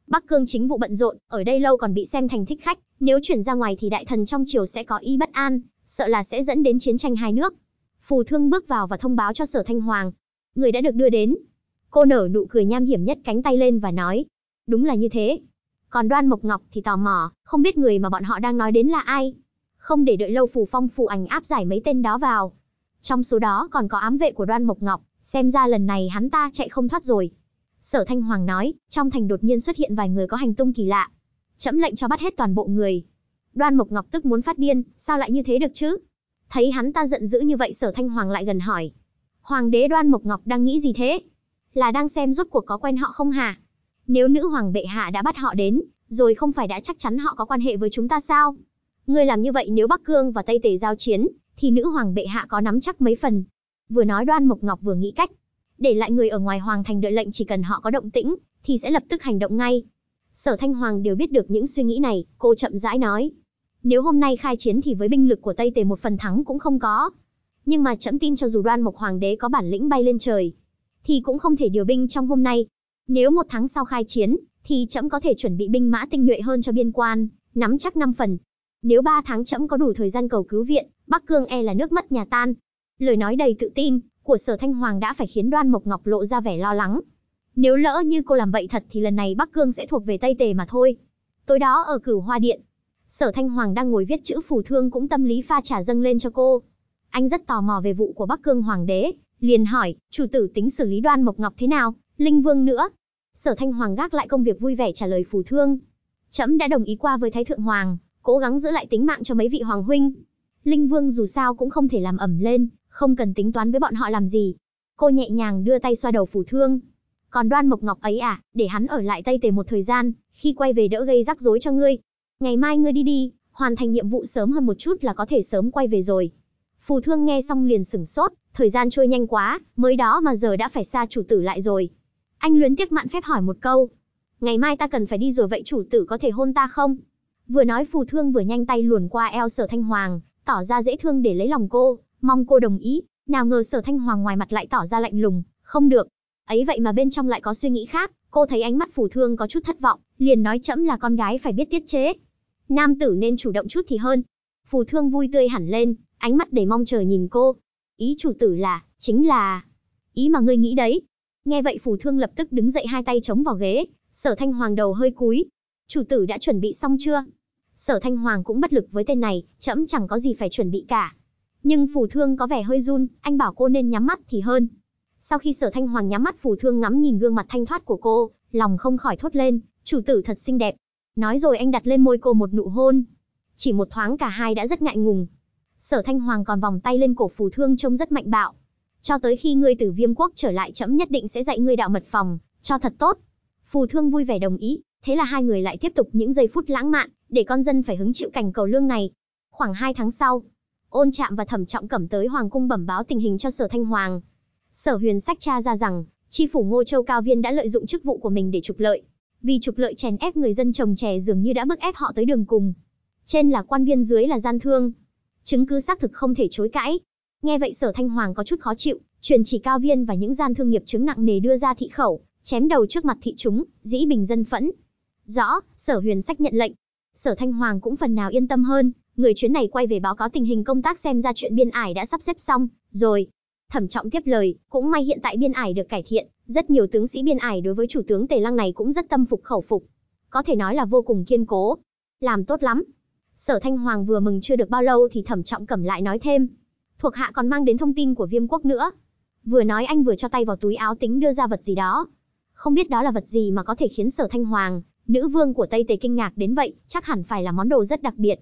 Bắc Cương chính vụ bận rộn, ở đây lâu còn bị xem thành thích khách, nếu chuyển ra ngoài thì đại thần trong triều sẽ có ý bất an, sợ là sẽ dẫn đến chiến tranh hai nước. Phù Thương bước vào và thông báo cho Sở Thanh Hoàng, người đã được đưa đến. Cô nở nụ cười nham hiểm nhất cánh tay lên và nói, đúng là như thế. Còn Đoan Mộc Ngọc thì tò mò, không biết người mà bọn họ đang nói đến là ai. Không để đợi lâu phù phong phù ảnh áp giải mấy tên đó vào. Trong số đó còn có ám vệ của Đoan Mộc Ngọc, xem ra lần này hắn ta chạy không thoát rồi. Sở Thanh Hoàng nói, trong thành đột nhiên xuất hiện vài người có hành tung kỳ lạ. trẫm lệnh cho bắt hết toàn bộ người. Đoan Mộc Ngọc tức muốn phát điên, sao lại như thế được chứ? Thấy hắn ta giận dữ như vậy Sở Thanh Hoàng lại gần hỏi. Hoàng đế Đoan Mộc Ngọc đang nghĩ gì thế? Là đang xem rốt cuộc có quen họ không hả? Nếu nữ hoàng bệ hạ đã bắt họ đến, rồi không phải đã chắc chắn họ có quan hệ với chúng ta sao? Ngươi làm như vậy nếu Bắc Cương và Tây Tề giao chiến, thì nữ hoàng bệ hạ có nắm chắc mấy phần. Vừa nói Đoan Mộc Ngọc vừa nghĩ cách, để lại người ở ngoài hoàng thành đợi lệnh chỉ cần họ có động tĩnh, thì sẽ lập tức hành động ngay. Sở Thanh Hoàng đều biết được những suy nghĩ này, cô chậm rãi nói. Nếu hôm nay khai chiến thì với binh lực của Tây Tề một phần thắng cũng không có. Nhưng mà chậm tin cho dù đoan mộc hoàng đế có bản lĩnh bay lên trời, thì cũng không thể điều binh trong hôm nay. Nếu một tháng sau khai chiến, thì trẫm có thể chuẩn bị binh mã tinh nhuệ hơn cho biên quan, nắm chắc 5 phần. Nếu 3 tháng trẫm có đủ thời gian cầu cứu viện, Bắc Cương e là nước mất nhà tan. Lời nói đầy tự tin của Sở Thanh Hoàng đã phải khiến Đoan Mộc Ngọc lộ ra vẻ lo lắng. Nếu lỡ như cô làm vậy thật thì lần này Bắc Cương sẽ thuộc về Tây Tề mà thôi. Tối đó ở Cửu Hoa Điện, Sở Thanh Hoàng đang ngồi viết chữ phù thương cũng tâm lý pha trà dâng lên cho cô. Anh rất tò mò về vụ của Bắc Cương Hoàng đế, liền hỏi, chủ tử tính xử lý Đoan Mộc Ngọc thế nào? Linh Vương nữa. Sở Thanh Hoàng gác lại công việc vui vẻ trả lời phù thương. Trẫm đã đồng ý qua với Thái Thượng Hoàng, cố gắng giữ lại tính mạng cho mấy vị Hoàng huynh. Linh Vương dù sao cũng không thể làm ẩm lên, không cần tính toán với bọn họ làm gì. Cô nhẹ nhàng đưa tay xoa đầu phù thương. Còn đoan mộc ngọc ấy à, để hắn ở lại Tây Tề một thời gian, khi quay về đỡ gây rắc rối cho ngươi. Ngày mai ngươi đi đi, hoàn thành nhiệm vụ sớm hơn một chút là có thể sớm quay về rồi. Phù thương nghe xong liền sửng sốt, thời gian trôi nhanh quá, mới đó mà giờ đã phải xa chủ tử lại rồi. Anh luyến tiếc mạn phép hỏi một câu. Ngày mai ta cần phải đi rồi vậy chủ tử có thể hôn ta không? Vừa nói phù thương vừa nhanh tay luồn qua eo sở thanh hoàng, tỏ ra dễ thương để lấy lòng cô, mong cô đồng ý. Nào ngờ sở thanh hoàng ngoài mặt lại tỏ ra lạnh lùng, không được. Ấy vậy mà bên trong lại có suy nghĩ khác, cô thấy ánh mắt phù thương có chút thất vọng, liền nói chẫm là con gái phải biết tiết chế. Nam tử nên chủ động chút thì hơn. Phù thương vui tươi hẳn lên, ánh mắt đầy mong chờ nhìn cô. Ý chủ tử là, chính là... Ý mà ngươi nghĩ đấy, Nghe vậy phù thương lập tức đứng dậy hai tay chống vào ghế, sở thanh hoàng đầu hơi cúi. Chủ tử đã chuẩn bị xong chưa? Sở thanh hoàng cũng bất lực với tên này, chậm chẳng có gì phải chuẩn bị cả. Nhưng phù thương có vẻ hơi run, anh bảo cô nên nhắm mắt thì hơn. Sau khi sở thanh hoàng nhắm mắt phù thương ngắm nhìn gương mặt thanh thoát của cô, lòng không khỏi thốt lên, chủ tử thật xinh đẹp. Nói rồi anh đặt lên môi cô một nụ hôn. Chỉ một thoáng cả hai đã rất ngại ngùng. Sở thanh hoàng còn vòng tay lên cổ phù thương trông rất mạnh bạo cho tới khi ngươi từ viêm quốc trở lại chấm nhất định sẽ dạy ngươi đạo mật phòng, cho thật tốt. Phù thương vui vẻ đồng ý, thế là hai người lại tiếp tục những giây phút lãng mạn, để con dân phải hứng chịu cảnh cầu lương này. Khoảng hai tháng sau, ôn trạm và thẩm trọng cẩm tới hoàng cung bẩm báo tình hình cho sở thanh hoàng. Sở huyền sách tra ra rằng, tri phủ ngô châu cao viên đã lợi dụng chức vụ của mình để trục lợi. Vì trục lợi chèn ép người dân trồng chè dường như đã bức ép họ tới đường cùng. Trên là quan viên dưới là gian thương. Chứng cứ xác thực không thể chối cãi, Nghe vậy sở thanh hoàng có chút khó chịu, truyền chỉ cao viên và những gian thương nghiệp chứng nặng nề đưa ra thị khẩu, chém đầu trước mặt thị chúng, dĩ bình dân phẫn. Rõ, sở huyền sách nhận lệnh. Sở thanh hoàng cũng phần nào yên tâm hơn, người chuyến này quay về báo cáo tình hình công tác xem ra chuyện biên ải đã sắp xếp xong, rồi. Thẩm trọng tiếp lời, cũng may hiện tại biên ải được cải thiện, rất nhiều tướng sĩ biên ải đối với chủ tướng Tề Lăng này cũng rất tâm phục khẩu phục. Có thể nói là vô cùng kiên cố. Làm tốt lắm. Sở Thanh Hoàng vừa mừng chưa được bao lâu thì thẩm trọng cầm lại nói thêm, thuộc hạ còn mang đến thông tin của viêm quốc nữa. Vừa nói anh vừa cho tay vào túi áo tính đưa ra vật gì đó. Không biết đó là vật gì mà có thể khiến sở thanh hoàng, nữ vương của Tây Tề kinh ngạc đến vậy, chắc hẳn phải là món đồ rất đặc biệt.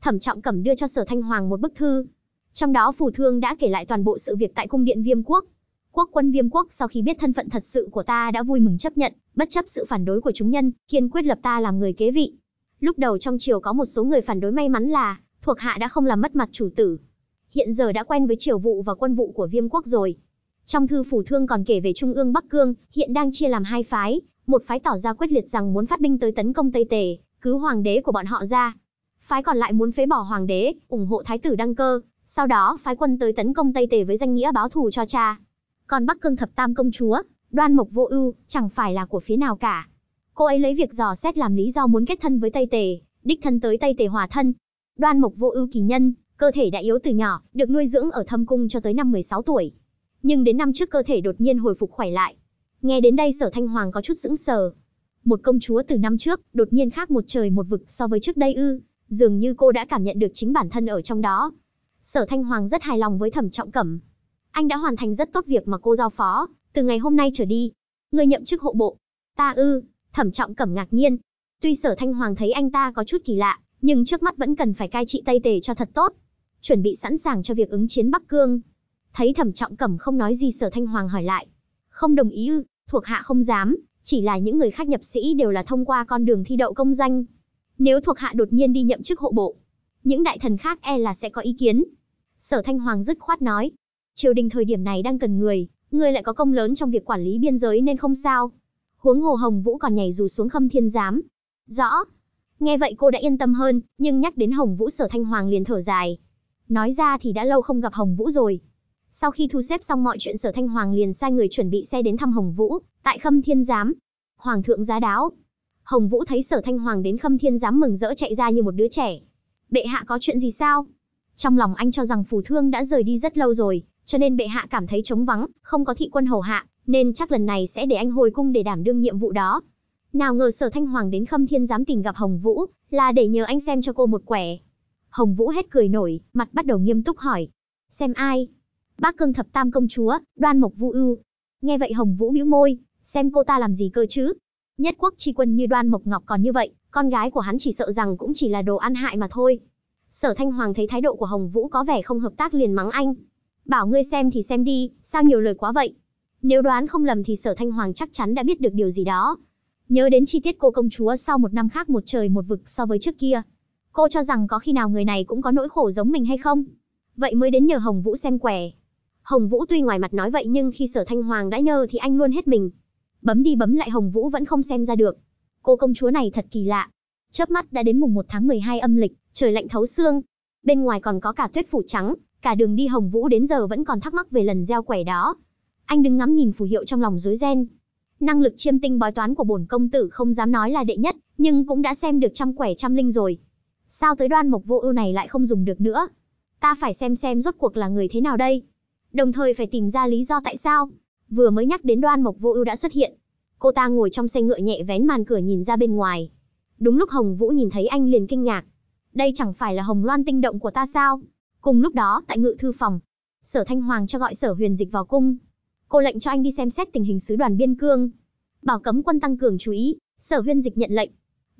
Thẩm trọng cẩm đưa cho sở thanh hoàng một bức thư. Trong đó phù thương đã kể lại toàn bộ sự việc tại cung điện viêm quốc. Quốc quân viêm quốc sau khi biết thân phận thật sự của ta đã vui mừng chấp nhận, bất chấp sự phản đối của chúng nhân, kiên quyết lập ta làm người kế vị. Lúc đầu trong triều có một số người phản đối may mắn là, thuộc hạ đã không làm mất mặt chủ tử, hiện giờ đã quen với triều vụ và quân vụ của Viêm quốc rồi. Trong thư phủ thương còn kể về Trung ương Bắc Cương, hiện đang chia làm hai phái, một phái tỏ ra quyết liệt rằng muốn phát binh tới tấn công Tây Tề, cứu hoàng đế của bọn họ ra. Phái còn lại muốn phế bỏ hoàng đế, ủng hộ thái tử đăng cơ, sau đó phái quân tới tấn công Tây Tề với danh nghĩa báo thù cho cha. Còn Bắc Cương thập tam công chúa, Đoan Mộc Vô Ưu, chẳng phải là của phía nào cả. Cô ấy lấy việc dò xét làm lý do muốn kết thân với Tây Tề, đích thân tới Tây Tề hòa thân. Đoan Mộc Vô Ưu kỳ nhân, Cơ thể đã yếu từ nhỏ, được nuôi dưỡng ở thâm cung cho tới năm 16 tuổi. Nhưng đến năm trước cơ thể đột nhiên hồi phục khỏe lại. Nghe đến đây Sở Thanh Hoàng có chút sững sờ. Một công chúa từ năm trước, đột nhiên khác một trời một vực so với trước đây ư, dường như cô đã cảm nhận được chính bản thân ở trong đó. Sở Thanh Hoàng rất hài lòng với Thẩm Trọng Cẩm. Anh đã hoàn thành rất tốt việc mà cô giao phó, từ ngày hôm nay trở đi, người nhậm chức hộ bộ. Ta ư? Thẩm Trọng Cẩm ngạc nhiên. Tuy Sở Thanh Hoàng thấy anh ta có chút kỳ lạ, nhưng trước mắt vẫn cần phải cai trị Tây Tề cho thật tốt chuẩn bị sẵn sàng cho việc ứng chiến Bắc Cương. Thấy Thẩm Trọng Cẩm không nói gì Sở Thanh Hoàng hỏi lại. Không đồng ý ư, thuộc hạ không dám, chỉ là những người khác nhập sĩ đều là thông qua con đường thi đậu công danh. Nếu thuộc hạ đột nhiên đi nhậm chức hộ bộ, những đại thần khác e là sẽ có ý kiến. Sở Thanh Hoàng dứt khoát nói, triều đình thời điểm này đang cần người, người lại có công lớn trong việc quản lý biên giới nên không sao. Huống hồ Hồng Vũ còn nhảy dù xuống khâm thiên giám. Rõ. Nghe vậy cô đã yên tâm hơn, nhưng nhắc đến Hồng Vũ Sở Thanh Hoàng liền thở dài. Nói ra thì đã lâu không gặp Hồng Vũ rồi. Sau khi thu xếp xong mọi chuyện Sở Thanh Hoàng liền sai người chuẩn bị xe đến thăm Hồng Vũ, tại Khâm Thiên Giám. Hoàng thượng giá đáo. Hồng Vũ thấy Sở Thanh Hoàng đến Khâm Thiên Giám mừng rỡ chạy ra như một đứa trẻ. Bệ hạ có chuyện gì sao? Trong lòng anh cho rằng phù thương đã rời đi rất lâu rồi, cho nên bệ hạ cảm thấy trống vắng, không có thị quân hầu hạ, nên chắc lần này sẽ để anh hồi cung để đảm đương nhiệm vụ đó. Nào ngờ Sở Thanh Hoàng đến Khâm Thiên Giám tìm gặp Hồng Vũ, là để nhờ anh xem cho cô một quẻ. Hồng Vũ hết cười nổi, mặt bắt đầu nghiêm túc hỏi. Xem ai? Bác cương thập tam công chúa, đoan mộc vũ ưu. Nghe vậy Hồng Vũ bĩu môi, xem cô ta làm gì cơ chứ? Nhất quốc chi quân như đoan mộc ngọc còn như vậy, con gái của hắn chỉ sợ rằng cũng chỉ là đồ ăn hại mà thôi. Sở Thanh Hoàng thấy thái độ của Hồng Vũ có vẻ không hợp tác liền mắng anh. Bảo ngươi xem thì xem đi, sao nhiều lời quá vậy? Nếu đoán không lầm thì Sở Thanh Hoàng chắc chắn đã biết được điều gì đó. Nhớ đến chi tiết cô công chúa sau một năm khác một trời một vực so với trước kia, Cô cho rằng có khi nào người này cũng có nỗi khổ giống mình hay không? Vậy mới đến nhờ Hồng Vũ xem quẻ. Hồng Vũ tuy ngoài mặt nói vậy nhưng khi Sở Thanh Hoàng đã nhờ thì anh luôn hết mình. Bấm đi bấm lại Hồng Vũ vẫn không xem ra được. Cô công chúa này thật kỳ lạ. Chớp mắt đã đến mùng 1 tháng 12 âm lịch, trời lạnh thấu xương. Bên ngoài còn có cả tuyết phủ trắng, cả đường đi Hồng Vũ đến giờ vẫn còn thắc mắc về lần gieo quẻ đó. Anh đứng ngắm nhìn phù hiệu trong lòng rối ren. Năng lực chiêm tinh bói toán của bổn công tử không dám nói là đệ nhất, nhưng cũng đã xem được trăm quẻ trăm linh rồi. Sao tới đoan mộc vô ưu này lại không dùng được nữa? Ta phải xem xem rốt cuộc là người thế nào đây. Đồng thời phải tìm ra lý do tại sao. Vừa mới nhắc đến đoan mộc vô ưu đã xuất hiện. Cô ta ngồi trong xe ngựa nhẹ vén màn cửa nhìn ra bên ngoài. Đúng lúc Hồng Vũ nhìn thấy anh liền kinh ngạc. Đây chẳng phải là Hồng Loan tinh động của ta sao? Cùng lúc đó, tại ngự thư phòng, Sở Thanh Hoàng cho gọi Sở Huyền Dịch vào cung. Cô lệnh cho anh đi xem xét tình hình sứ đoàn biên cương. Bảo cấm quân tăng cường chú ý, Sở Huyền Dịch nhận lệnh,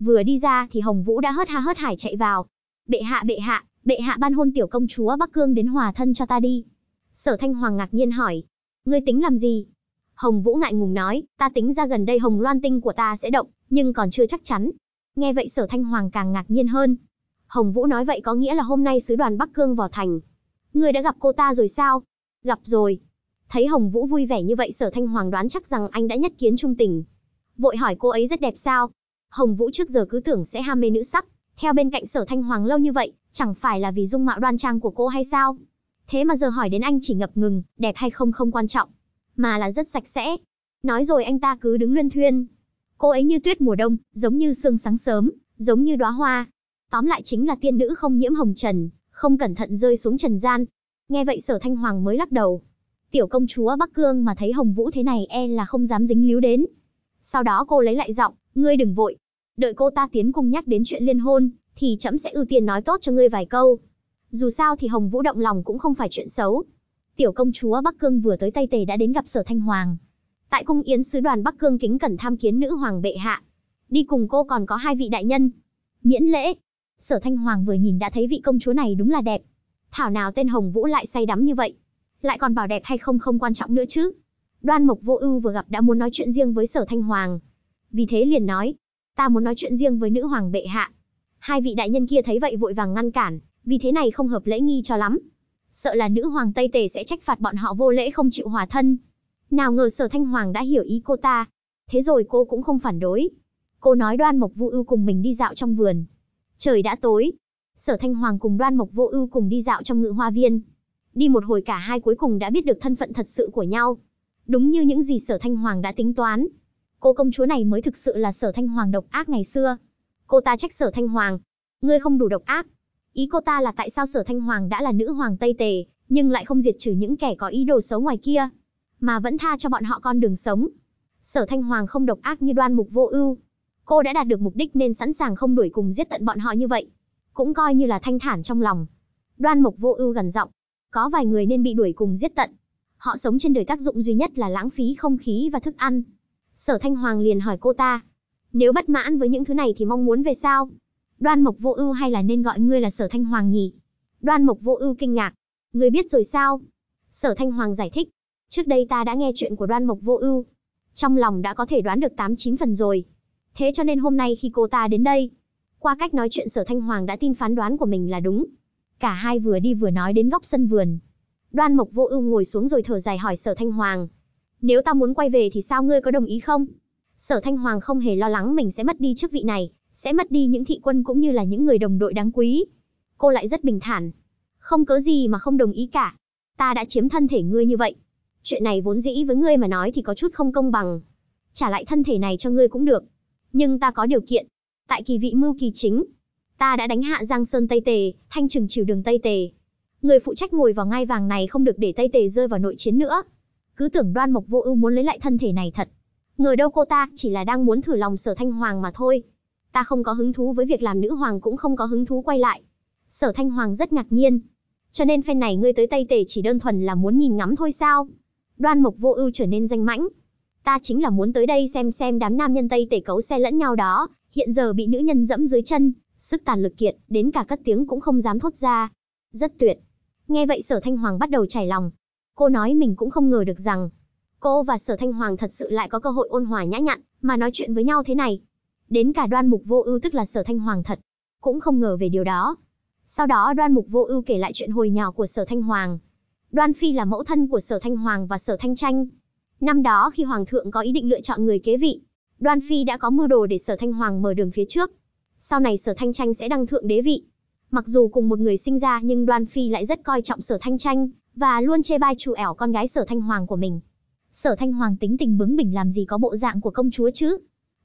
Vừa đi ra thì Hồng Vũ đã hớt ha hớt hải chạy vào. Bệ hạ bệ hạ, bệ hạ ban hôn tiểu công chúa Bắc Cương đến hòa thân cho ta đi. Sở Thanh Hoàng ngạc nhiên hỏi, ngươi tính làm gì? Hồng Vũ ngại ngùng nói, ta tính ra gần đây Hồng Loan Tinh của ta sẽ động, nhưng còn chưa chắc chắn. Nghe vậy Sở Thanh Hoàng càng ngạc nhiên hơn. Hồng Vũ nói vậy có nghĩa là hôm nay sứ đoàn Bắc Cương vào thành. Ngươi đã gặp cô ta rồi sao? Gặp rồi. Thấy Hồng Vũ vui vẻ như vậy Sở Thanh Hoàng đoán chắc rằng anh đã nhất kiến trung tình. Vội hỏi cô ấy rất đẹp sao? Hồng Vũ trước giờ cứ tưởng sẽ ham mê nữ sắc, theo bên cạnh Sở Thanh Hoàng lâu như vậy, chẳng phải là vì dung mạo đoan trang của cô hay sao? Thế mà giờ hỏi đến anh chỉ ngập ngừng, đẹp hay không không quan trọng, mà là rất sạch sẽ. Nói rồi anh ta cứ đứng luyên thuyên. Cô ấy như tuyết mùa đông, giống như sương sáng sớm, giống như đóa hoa. Tóm lại chính là tiên nữ không nhiễm hồng trần, không cẩn thận rơi xuống trần gian. Nghe vậy Sở Thanh Hoàng mới lắc đầu. Tiểu công chúa Bắc Cương mà thấy Hồng Vũ thế này e là không dám dính líu đến. Sau đó cô lấy lại giọng, Ngươi đừng vội, đợi cô ta tiến cùng nhắc đến chuyện liên hôn, thì trẫm sẽ ưu tiên nói tốt cho ngươi vài câu. Dù sao thì Hồng Vũ động lòng cũng không phải chuyện xấu. Tiểu công chúa Bắc Cương vừa tới Tây Tề đã đến gặp Sở Thanh Hoàng. Tại cung yến sứ đoàn Bắc Cương kính cẩn tham kiến nữ hoàng bệ hạ. Đi cùng cô còn có hai vị đại nhân. Miễn lễ. Sở Thanh Hoàng vừa nhìn đã thấy vị công chúa này đúng là đẹp. Thảo nào tên Hồng Vũ lại say đắm như vậy. Lại còn bảo đẹp hay không không quan trọng nữa chứ. Đoan Mộc Vô Ưu vừa gặp đã muốn nói chuyện riêng với Sở Thanh Hoàng, vì thế liền nói, ta muốn nói chuyện riêng với nữ hoàng bệ hạ. Hai vị đại nhân kia thấy vậy vội vàng ngăn cản, vì thế này không hợp lễ nghi cho lắm. Sợ là nữ hoàng Tây Tề sẽ trách phạt bọn họ vô lễ không chịu hòa thân. Nào ngờ sở thanh hoàng đã hiểu ý cô ta, thế rồi cô cũng không phản đối. Cô nói đoan mộc vô ưu cùng mình đi dạo trong vườn. Trời đã tối, sở thanh hoàng cùng đoan mộc vô ưu cùng đi dạo trong ngự hoa viên. Đi một hồi cả hai cuối cùng đã biết được thân phận thật sự của nhau. Đúng như những gì sở thanh hoàng đã tính toán, Cô công chúa này mới thực sự là sở thanh hoàng độc ác ngày xưa. Cô ta trách sở thanh hoàng. Ngươi không đủ độc ác. Ý cô ta là tại sao sở thanh hoàng đã là nữ hoàng Tây Tề, nhưng lại không diệt trừ những kẻ có ý đồ xấu ngoài kia, mà vẫn tha cho bọn họ con đường sống. Sở thanh hoàng không độc ác như đoan mục vô ưu. Cô đã đạt được mục đích nên sẵn sàng không đuổi cùng giết tận bọn họ như vậy. Cũng coi như là thanh thản trong lòng. Đoan mục vô ưu gần giọng. Có vài người nên bị đuổi cùng giết tận. Họ sống trên đời tác dụng duy nhất là lãng phí không khí và thức ăn. Sở Thanh Hoàng liền hỏi cô ta, nếu bất mãn với những thứ này thì mong muốn về sao? Đoan Mộc Vô Ưu hay là nên gọi ngươi là Sở Thanh Hoàng nhỉ? Đoan Mộc Vô Ưu kinh ngạc, ngươi biết rồi sao? Sở Thanh Hoàng giải thích, trước đây ta đã nghe chuyện của Đoan Mộc Vô Ưu, trong lòng đã có thể đoán được 89 phần rồi. Thế cho nên hôm nay khi cô ta đến đây, qua cách nói chuyện Sở Thanh Hoàng đã tin phán đoán của mình là đúng. Cả hai vừa đi vừa nói đến góc sân vườn. Đoan Mộc Vô Ưu ngồi xuống rồi thở dài hỏi Sở Thanh Hoàng, nếu ta muốn quay về thì sao ngươi có đồng ý không? Sở Thanh Hoàng không hề lo lắng mình sẽ mất đi chức vị này, sẽ mất đi những thị quân cũng như là những người đồng đội đáng quý. Cô lại rất bình thản. Không cớ gì mà không đồng ý cả. Ta đã chiếm thân thể ngươi như vậy. Chuyện này vốn dĩ với ngươi mà nói thì có chút không công bằng. Trả lại thân thể này cho ngươi cũng được. Nhưng ta có điều kiện. Tại kỳ vị mưu kỳ chính, ta đã đánh hạ Giang Sơn Tây Tề, thanh trừng chiều đường Tây Tề. Người phụ trách ngồi vào ngai vàng này không được để Tây Tề rơi vào nội chiến nữa cứ tưởng đoan mộc vô ưu muốn lấy lại thân thể này thật. Ngờ đâu cô ta chỉ là đang muốn thử lòng sở thanh hoàng mà thôi. Ta không có hứng thú với việc làm nữ hoàng cũng không có hứng thú quay lại. Sở thanh hoàng rất ngạc nhiên. Cho nên phen này ngươi tới Tây Tề chỉ đơn thuần là muốn nhìn ngắm thôi sao? Đoan mộc vô ưu trở nên danh mãnh. Ta chính là muốn tới đây xem xem đám nam nhân Tây Tề cấu xe lẫn nhau đó, hiện giờ bị nữ nhân dẫm dưới chân, sức tàn lực kiệt, đến cả cất tiếng cũng không dám thốt ra. Rất tuyệt. Nghe vậy sở thanh hoàng bắt đầu chảy lòng, Cô nói mình cũng không ngờ được rằng, cô và Sở Thanh Hoàng thật sự lại có cơ hội ôn hòa nhã nhặn, mà nói chuyện với nhau thế này. Đến cả đoan mục vô ưu tức là Sở Thanh Hoàng thật, cũng không ngờ về điều đó. Sau đó đoan mục vô ưu kể lại chuyện hồi nhỏ của Sở Thanh Hoàng. Đoan Phi là mẫu thân của Sở Thanh Hoàng và Sở Thanh Tranh. Năm đó khi Hoàng thượng có ý định lựa chọn người kế vị, Đoan Phi đã có mưu đồ để Sở Thanh Hoàng mở đường phía trước. Sau này Sở Thanh Tranh sẽ đăng thượng đế vị. Mặc dù cùng một người sinh ra nhưng Đoan Phi lại rất coi trọng Sở Thanh Tranh và luôn chê bai chủ ẻo con gái sở thanh hoàng của mình. Sở thanh hoàng tính tình bướng bỉnh làm gì có bộ dạng của công chúa chứ.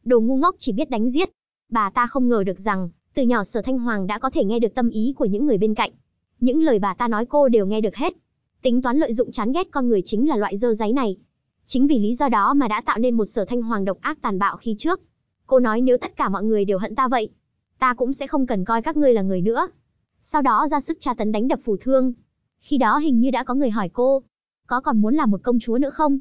Đồ ngu ngốc chỉ biết đánh giết. Bà ta không ngờ được rằng, từ nhỏ sở thanh hoàng đã có thể nghe được tâm ý của những người bên cạnh. Những lời bà ta nói cô đều nghe được hết. Tính toán lợi dụng chán ghét con người chính là loại dơ giấy này. Chính vì lý do đó mà đã tạo nên một sở thanh hoàng độc ác tàn bạo khi trước. Cô nói nếu tất cả mọi người đều hận ta vậy, ta cũng sẽ không cần coi các ngươi là người nữa. Sau đó ra sức tra tấn đánh đập phù thương, khi đó hình như đã có người hỏi cô, có còn muốn làm một công chúa nữa không?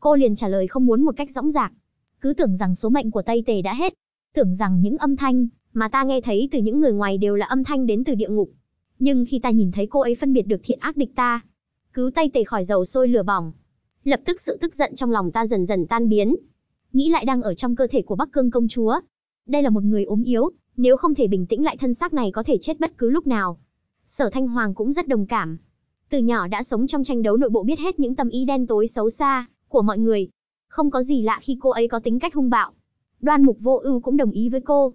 Cô liền trả lời không muốn một cách dõng dạc. Cứ tưởng rằng số mệnh của Tây Tề đã hết, tưởng rằng những âm thanh mà ta nghe thấy từ những người ngoài đều là âm thanh đến từ địa ngục. Nhưng khi ta nhìn thấy cô ấy phân biệt được thiện ác địch ta, cứu Tây Tề khỏi dầu sôi lửa bỏng, lập tức sự tức giận trong lòng ta dần dần tan biến. Nghĩ lại đang ở trong cơ thể của Bắc Cương công chúa, đây là một người ốm yếu, nếu không thể bình tĩnh lại thân xác này có thể chết bất cứ lúc nào. Sở Thanh Hoàng cũng rất đồng cảm, từ nhỏ đã sống trong tranh đấu nội bộ biết hết những tâm ý đen tối xấu xa của mọi người. Không có gì lạ khi cô ấy có tính cách hung bạo. Đoan Mục Vô Ưu cũng đồng ý với cô.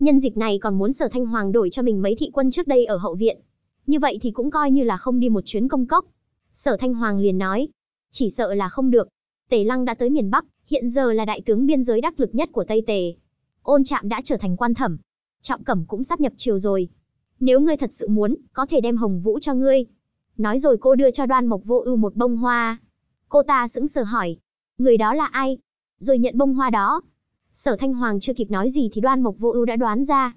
Nhân dịp này còn muốn Sở Thanh Hoàng đổi cho mình mấy thị quân trước đây ở hậu viện. Như vậy thì cũng coi như là không đi một chuyến công cốc. Sở Thanh Hoàng liền nói, chỉ sợ là không được. Tề Lăng đã tới miền Bắc, hiện giờ là đại tướng biên giới đắc lực nhất của Tây Tề. Ôn Trạm đã trở thành quan thẩm, Trọng Cẩm cũng sắp nhập triều rồi. Nếu ngươi thật sự muốn, có thể đem Hồng Vũ cho ngươi. Nói rồi cô đưa cho đoan mộc vô ưu một bông hoa. Cô ta sững sờ hỏi, người đó là ai? Rồi nhận bông hoa đó. Sở Thanh Hoàng chưa kịp nói gì thì đoan mộc vô ưu đã đoán ra.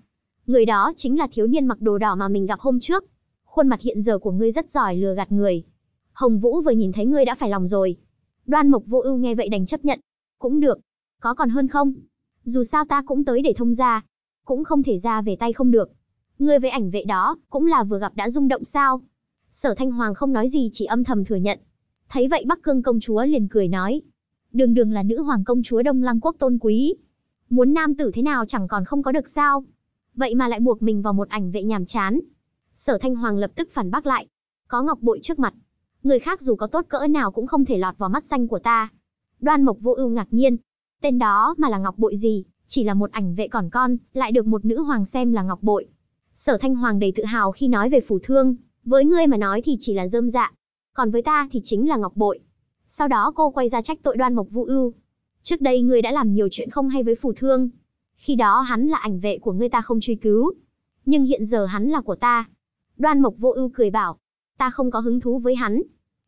Người đó chính là thiếu niên mặc đồ đỏ mà mình gặp hôm trước. Khuôn mặt hiện giờ của ngươi rất giỏi lừa gạt người. Hồng Vũ vừa nhìn thấy ngươi đã phải lòng rồi. Đoan mộc vô ưu nghe vậy đành chấp nhận. Cũng được. Có còn hơn không? Dù sao ta cũng tới để thông ra. Cũng không thể ra về tay không được. Ngươi với ảnh vệ đó, cũng là vừa gặp đã rung động sao? Sở Thanh Hoàng không nói gì chỉ âm thầm thừa nhận. Thấy vậy Bắc Cương công chúa liền cười nói. Đường đường là nữ hoàng công chúa Đông Lăng quốc tôn quý. Muốn nam tử thế nào chẳng còn không có được sao. Vậy mà lại buộc mình vào một ảnh vệ nhàm chán. Sở Thanh Hoàng lập tức phản bác lại. Có ngọc bội trước mặt. Người khác dù có tốt cỡ nào cũng không thể lọt vào mắt xanh của ta. Đoan Mộc Vô Ưu ngạc nhiên. Tên đó mà là ngọc bội gì, chỉ là một ảnh vệ còn con, lại được một nữ hoàng xem là ngọc bội. Sở Thanh Hoàng đầy tự hào khi nói về phủ thương, với ngươi mà nói thì chỉ là dơm dạ, còn với ta thì chính là ngọc bội. Sau đó cô quay ra trách tội đoan mộc vũ ưu. Trước đây ngươi đã làm nhiều chuyện không hay với phù thương. Khi đó hắn là ảnh vệ của ngươi ta không truy cứu. Nhưng hiện giờ hắn là của ta. Đoan mộc vô ưu cười bảo. Ta không có hứng thú với hắn.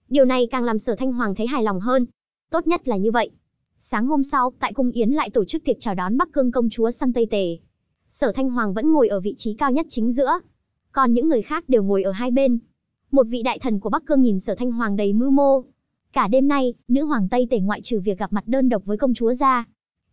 Điều này càng làm sở thanh hoàng thấy hài lòng hơn. Tốt nhất là như vậy. Sáng hôm sau, tại cung yến lại tổ chức tiệc chào đón Bắc Cương công chúa sang Tây Tề. Sở Thanh Hoàng vẫn ngồi ở vị trí cao nhất chính giữa, còn những người khác đều ngồi ở hai bên. Một vị đại thần của Bắc Cương nhìn Sở Thanh Hoàng đầy mưu mô. Cả đêm nay, nữ hoàng Tây Tể ngoại trừ việc gặp mặt đơn độc với công chúa ra,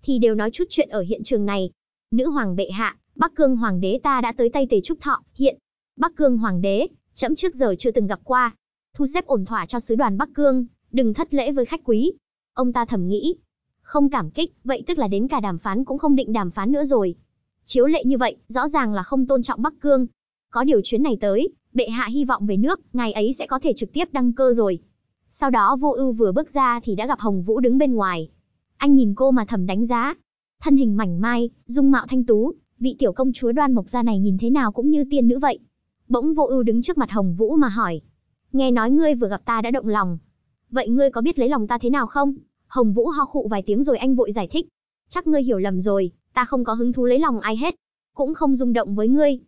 thì đều nói chút chuyện ở hiện trường này. Nữ hoàng bệ hạ, Bắc Cương hoàng đế ta đã tới Tây Tể chúc thọ, hiện Bắc Cương hoàng đế, chấm trước giờ chưa từng gặp qua. Thu xếp ổn thỏa cho sứ đoàn Bắc Cương, đừng thất lễ với khách quý. Ông ta thầm nghĩ, không cảm kích, vậy tức là đến cả đàm phán cũng không định đàm phán nữa rồi. Chiếu lệ như vậy, rõ ràng là không tôn trọng Bắc Cương, có điều chuyến này tới, bệ hạ hy vọng về nước, ngài ấy sẽ có thể trực tiếp đăng cơ rồi. Sau đó vô ưu vừa bước ra thì đã gặp Hồng Vũ đứng bên ngoài. Anh nhìn cô mà thầm đánh giá. Thân hình mảnh mai, dung mạo thanh tú, vị tiểu công chúa đoan mộc gia này nhìn thế nào cũng như tiên nữ vậy. Bỗng vô ưu đứng trước mặt Hồng Vũ mà hỏi. Nghe nói ngươi vừa gặp ta đã động lòng. Vậy ngươi có biết lấy lòng ta thế nào không? Hồng Vũ ho khụ vài tiếng rồi anh vội giải thích. Chắc ngươi hiểu lầm rồi, ta không có hứng thú lấy lòng ai hết. Cũng không rung động với ngươi,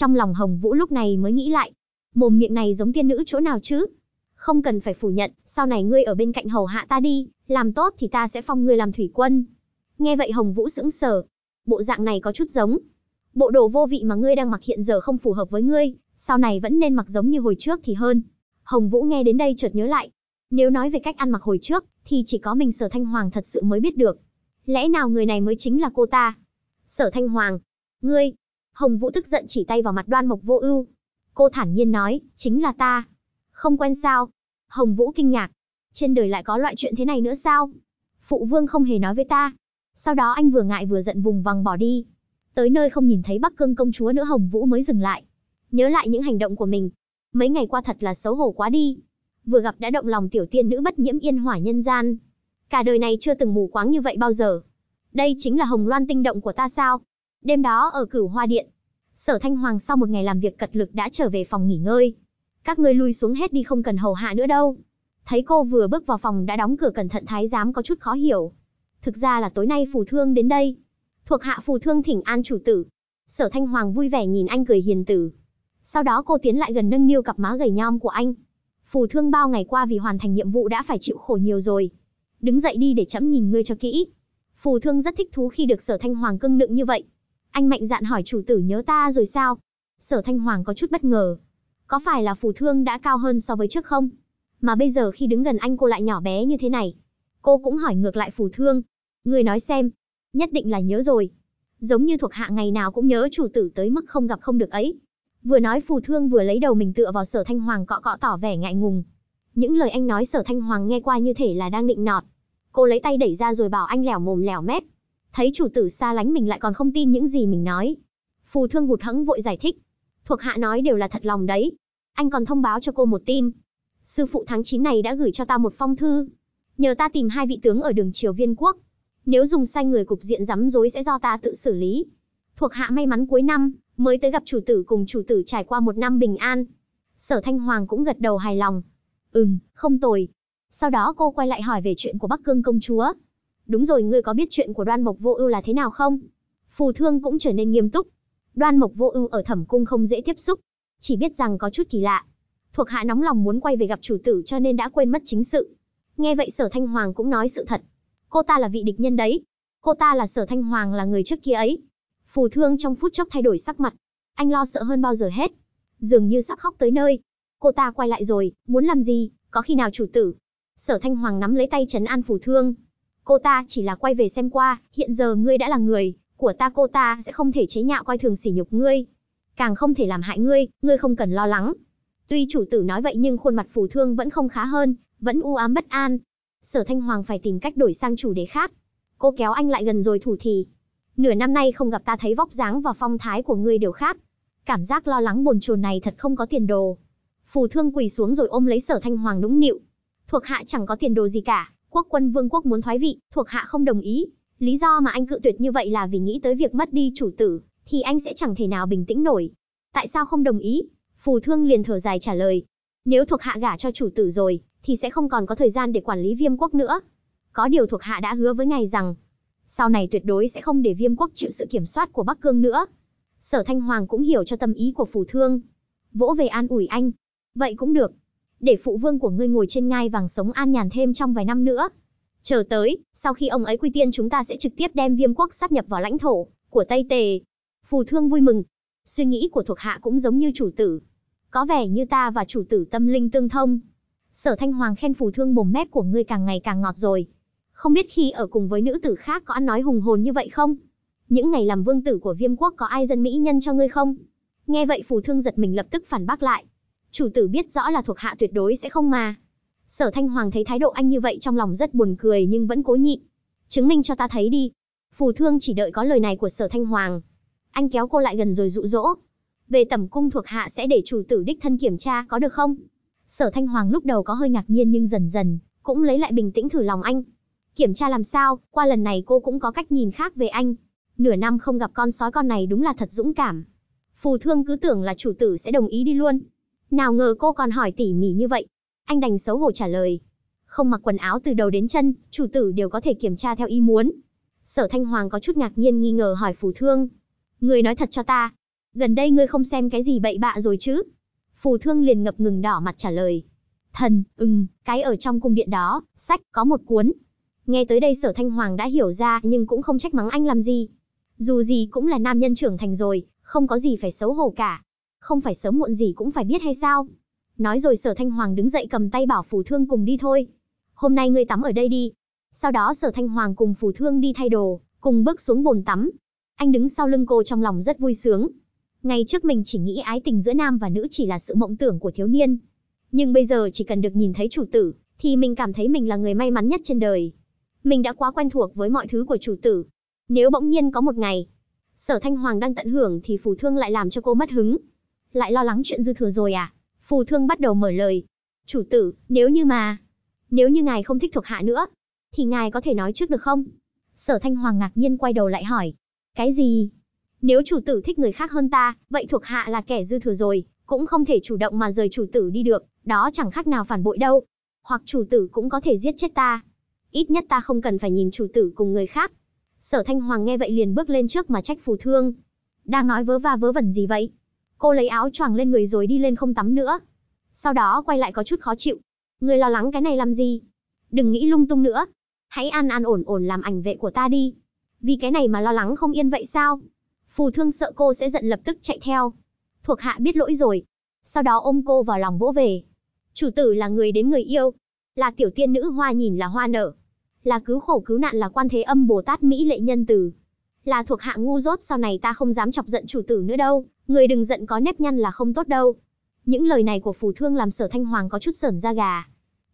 trong lòng Hồng Vũ lúc này mới nghĩ lại, mồm miệng này giống tiên nữ chỗ nào chứ? Không cần phải phủ nhận, sau này ngươi ở bên cạnh hầu hạ ta đi, làm tốt thì ta sẽ phong ngươi làm thủy quân. Nghe vậy Hồng Vũ sững sờ, bộ dạng này có chút giống. Bộ đồ vô vị mà ngươi đang mặc hiện giờ không phù hợp với ngươi, sau này vẫn nên mặc giống như hồi trước thì hơn. Hồng Vũ nghe đến đây chợt nhớ lại, nếu nói về cách ăn mặc hồi trước, thì chỉ có mình Sở Thanh Hoàng thật sự mới biết được. Lẽ nào người này mới chính là cô ta? Sở Thanh Hoàng, ngươi, Hồng Vũ tức giận chỉ tay vào mặt đoan mộc vô ưu. Cô thản nhiên nói, chính là ta. Không quen sao? Hồng Vũ kinh ngạc. Trên đời lại có loại chuyện thế này nữa sao? Phụ vương không hề nói với ta. Sau đó anh vừa ngại vừa giận vùng vằng bỏ đi. Tới nơi không nhìn thấy Bắc Cương công chúa nữa Hồng Vũ mới dừng lại. Nhớ lại những hành động của mình. Mấy ngày qua thật là xấu hổ quá đi. Vừa gặp đã động lòng tiểu tiên nữ bất nhiễm yên hỏa nhân gian. Cả đời này chưa từng mù quáng như vậy bao giờ. Đây chính là hồng loan tinh động của ta sao? Đêm đó ở Cửu Hoa Điện, Sở Thanh Hoàng sau một ngày làm việc cật lực đã trở về phòng nghỉ ngơi. Các ngươi lui xuống hết đi không cần hầu hạ nữa đâu. Thấy cô vừa bước vào phòng đã đóng cửa cẩn thận thái giám có chút khó hiểu. Thực ra là tối nay phù thương đến đây. Thuộc hạ phù thương thỉnh an chủ tử. Sở Thanh Hoàng vui vẻ nhìn anh cười hiền tử. Sau đó cô tiến lại gần nâng niu cặp má gầy nhom của anh. Phù thương bao ngày qua vì hoàn thành nhiệm vụ đã phải chịu khổ nhiều rồi. Đứng dậy đi để chấm nhìn ngươi cho kỹ. Phù thương rất thích thú khi được sở thanh hoàng cưng nựng như vậy. Anh mạnh dạn hỏi chủ tử nhớ ta rồi sao? Sở Thanh Hoàng có chút bất ngờ. Có phải là phù thương đã cao hơn so với trước không? Mà bây giờ khi đứng gần anh cô lại nhỏ bé như thế này. Cô cũng hỏi ngược lại phù thương. Người nói xem. Nhất định là nhớ rồi. Giống như thuộc hạ ngày nào cũng nhớ chủ tử tới mức không gặp không được ấy. Vừa nói phù thương vừa lấy đầu mình tựa vào sở thanh hoàng cọ cọ tỏ vẻ ngại ngùng. Những lời anh nói sở thanh hoàng nghe qua như thể là đang định nọt. Cô lấy tay đẩy ra rồi bảo anh lẻo mồm lẻo mép. Thấy chủ tử xa lánh mình lại còn không tin những gì mình nói. Phù thương hụt hẫng vội giải thích. Thuộc hạ nói đều là thật lòng đấy. Anh còn thông báo cho cô một tin. Sư phụ tháng 9 này đã gửi cho ta một phong thư. Nhờ ta tìm hai vị tướng ở đường Triều Viên Quốc. Nếu dùng sai người cục diện rắm rối sẽ do ta tự xử lý. Thuộc hạ may mắn cuối năm, mới tới gặp chủ tử cùng chủ tử trải qua một năm bình an. Sở Thanh Hoàng cũng gật đầu hài lòng. Ừm, không tồi. Sau đó cô quay lại hỏi về chuyện của Bắc Cương công chúa đúng rồi ngươi có biết chuyện của đoan mộc vô ưu là thế nào không? Phù thương cũng trở nên nghiêm túc. Đoan mộc vô ưu ở thẩm cung không dễ tiếp xúc, chỉ biết rằng có chút kỳ lạ. Thuộc hạ nóng lòng muốn quay về gặp chủ tử cho nên đã quên mất chính sự. Nghe vậy sở thanh hoàng cũng nói sự thật. Cô ta là vị địch nhân đấy. Cô ta là sở thanh hoàng là người trước kia ấy. Phù thương trong phút chốc thay đổi sắc mặt. Anh lo sợ hơn bao giờ hết. Dường như sắp khóc tới nơi. Cô ta quay lại rồi, muốn làm gì, có khi nào chủ tử. Sở thanh hoàng nắm lấy tay trấn an phù thương, cô ta chỉ là quay về xem qua, hiện giờ ngươi đã là người, của ta cô ta sẽ không thể chế nhạo coi thường sỉ nhục ngươi, càng không thể làm hại ngươi, ngươi không cần lo lắng. Tuy chủ tử nói vậy nhưng khuôn mặt phù thương vẫn không khá hơn, vẫn u ám bất an. Sở Thanh Hoàng phải tìm cách đổi sang chủ đề khác. Cô kéo anh lại gần rồi thủ thì. Nửa năm nay không gặp ta thấy vóc dáng và phong thái của ngươi đều khác. Cảm giác lo lắng bồn chồn này thật không có tiền đồ. Phù thương quỳ xuống rồi ôm lấy sở Thanh Hoàng nũng nịu. Thuộc hạ chẳng có tiền đồ gì cả quốc quân vương quốc muốn thoái vị, thuộc hạ không đồng ý. Lý do mà anh cự tuyệt như vậy là vì nghĩ tới việc mất đi chủ tử, thì anh sẽ chẳng thể nào bình tĩnh nổi. Tại sao không đồng ý? Phù Thương liền thở dài trả lời. Nếu thuộc hạ gả cho chủ tử rồi, thì sẽ không còn có thời gian để quản lý viêm quốc nữa. Có điều thuộc hạ đã hứa với ngài rằng, sau này tuyệt đối sẽ không để viêm quốc chịu sự kiểm soát của Bắc Cương nữa. Sở Thanh Hoàng cũng hiểu cho tâm ý của Phù Thương. Vỗ về an ủi anh. Vậy cũng được, để phụ vương của ngươi ngồi trên ngai vàng sống an nhàn thêm trong vài năm nữa. Chờ tới, sau khi ông ấy quy tiên chúng ta sẽ trực tiếp đem viêm quốc sáp nhập vào lãnh thổ của Tây Tề. Phù thương vui mừng. Suy nghĩ của thuộc hạ cũng giống như chủ tử. Có vẻ như ta và chủ tử tâm linh tương thông. Sở Thanh Hoàng khen phù thương mồm mép của ngươi càng ngày càng ngọt rồi. Không biết khi ở cùng với nữ tử khác có ăn nói hùng hồn như vậy không? Những ngày làm vương tử của viêm quốc có ai dân mỹ nhân cho ngươi không? Nghe vậy phù thương giật mình lập tức phản bác lại, chủ tử biết rõ là thuộc hạ tuyệt đối sẽ không mà. Sở Thanh Hoàng thấy thái độ anh như vậy trong lòng rất buồn cười nhưng vẫn cố nhịn. Chứng minh cho ta thấy đi. Phù Thương chỉ đợi có lời này của Sở Thanh Hoàng. Anh kéo cô lại gần rồi dụ dỗ. Về tẩm cung thuộc hạ sẽ để chủ tử đích thân kiểm tra có được không? Sở Thanh Hoàng lúc đầu có hơi ngạc nhiên nhưng dần dần cũng lấy lại bình tĩnh thử lòng anh. Kiểm tra làm sao, qua lần này cô cũng có cách nhìn khác về anh. Nửa năm không gặp con sói con này đúng là thật dũng cảm. Phù Thương cứ tưởng là chủ tử sẽ đồng ý đi luôn, nào ngờ cô còn hỏi tỉ mỉ như vậy. Anh đành xấu hổ trả lời. Không mặc quần áo từ đầu đến chân, chủ tử đều có thể kiểm tra theo ý muốn. Sở Thanh Hoàng có chút ngạc nhiên nghi ngờ hỏi Phù Thương. Người nói thật cho ta. Gần đây ngươi không xem cái gì bậy bạ rồi chứ? Phù Thương liền ngập ngừng đỏ mặt trả lời. Thần, ừm, cái ở trong cung điện đó, sách, có một cuốn. Nghe tới đây sở Thanh Hoàng đã hiểu ra nhưng cũng không trách mắng anh làm gì. Dù gì cũng là nam nhân trưởng thành rồi, không có gì phải xấu hổ cả không phải sớm muộn gì cũng phải biết hay sao? Nói rồi sở thanh hoàng đứng dậy cầm tay bảo phù thương cùng đi thôi. Hôm nay ngươi tắm ở đây đi. Sau đó sở thanh hoàng cùng phù thương đi thay đồ, cùng bước xuống bồn tắm. Anh đứng sau lưng cô trong lòng rất vui sướng. Ngày trước mình chỉ nghĩ ái tình giữa nam và nữ chỉ là sự mộng tưởng của thiếu niên. Nhưng bây giờ chỉ cần được nhìn thấy chủ tử, thì mình cảm thấy mình là người may mắn nhất trên đời. Mình đã quá quen thuộc với mọi thứ của chủ tử. Nếu bỗng nhiên có một ngày, sở thanh hoàng đang tận hưởng thì phù thương lại làm cho cô mất hứng lại lo lắng chuyện dư thừa rồi à? Phù thương bắt đầu mở lời. Chủ tử, nếu như mà, nếu như ngài không thích thuộc hạ nữa, thì ngài có thể nói trước được không? Sở Thanh Hoàng ngạc nhiên quay đầu lại hỏi. Cái gì? Nếu chủ tử thích người khác hơn ta, vậy thuộc hạ là kẻ dư thừa rồi, cũng không thể chủ động mà rời chủ tử đi được, đó chẳng khác nào phản bội đâu. Hoặc chủ tử cũng có thể giết chết ta. Ít nhất ta không cần phải nhìn chủ tử cùng người khác. Sở Thanh Hoàng nghe vậy liền bước lên trước mà trách phù thương. Đang nói vớ va vớ vẩn gì vậy? Cô lấy áo choàng lên người rồi đi lên không tắm nữa. Sau đó quay lại có chút khó chịu. Người lo lắng cái này làm gì? Đừng nghĩ lung tung nữa. Hãy an an ổn ổn làm ảnh vệ của ta đi. Vì cái này mà lo lắng không yên vậy sao? Phù thương sợ cô sẽ giận lập tức chạy theo. Thuộc hạ biết lỗi rồi. Sau đó ôm cô vào lòng vỗ về. Chủ tử là người đến người yêu. Là tiểu tiên nữ hoa nhìn là hoa nở. Là cứu khổ cứu nạn là quan thế âm Bồ Tát Mỹ lệ nhân từ là thuộc hạ ngu dốt sau này ta không dám chọc giận chủ tử nữa đâu, người đừng giận có nếp nhăn là không tốt đâu. Những lời này của phù thương làm sở thanh hoàng có chút sởn da gà.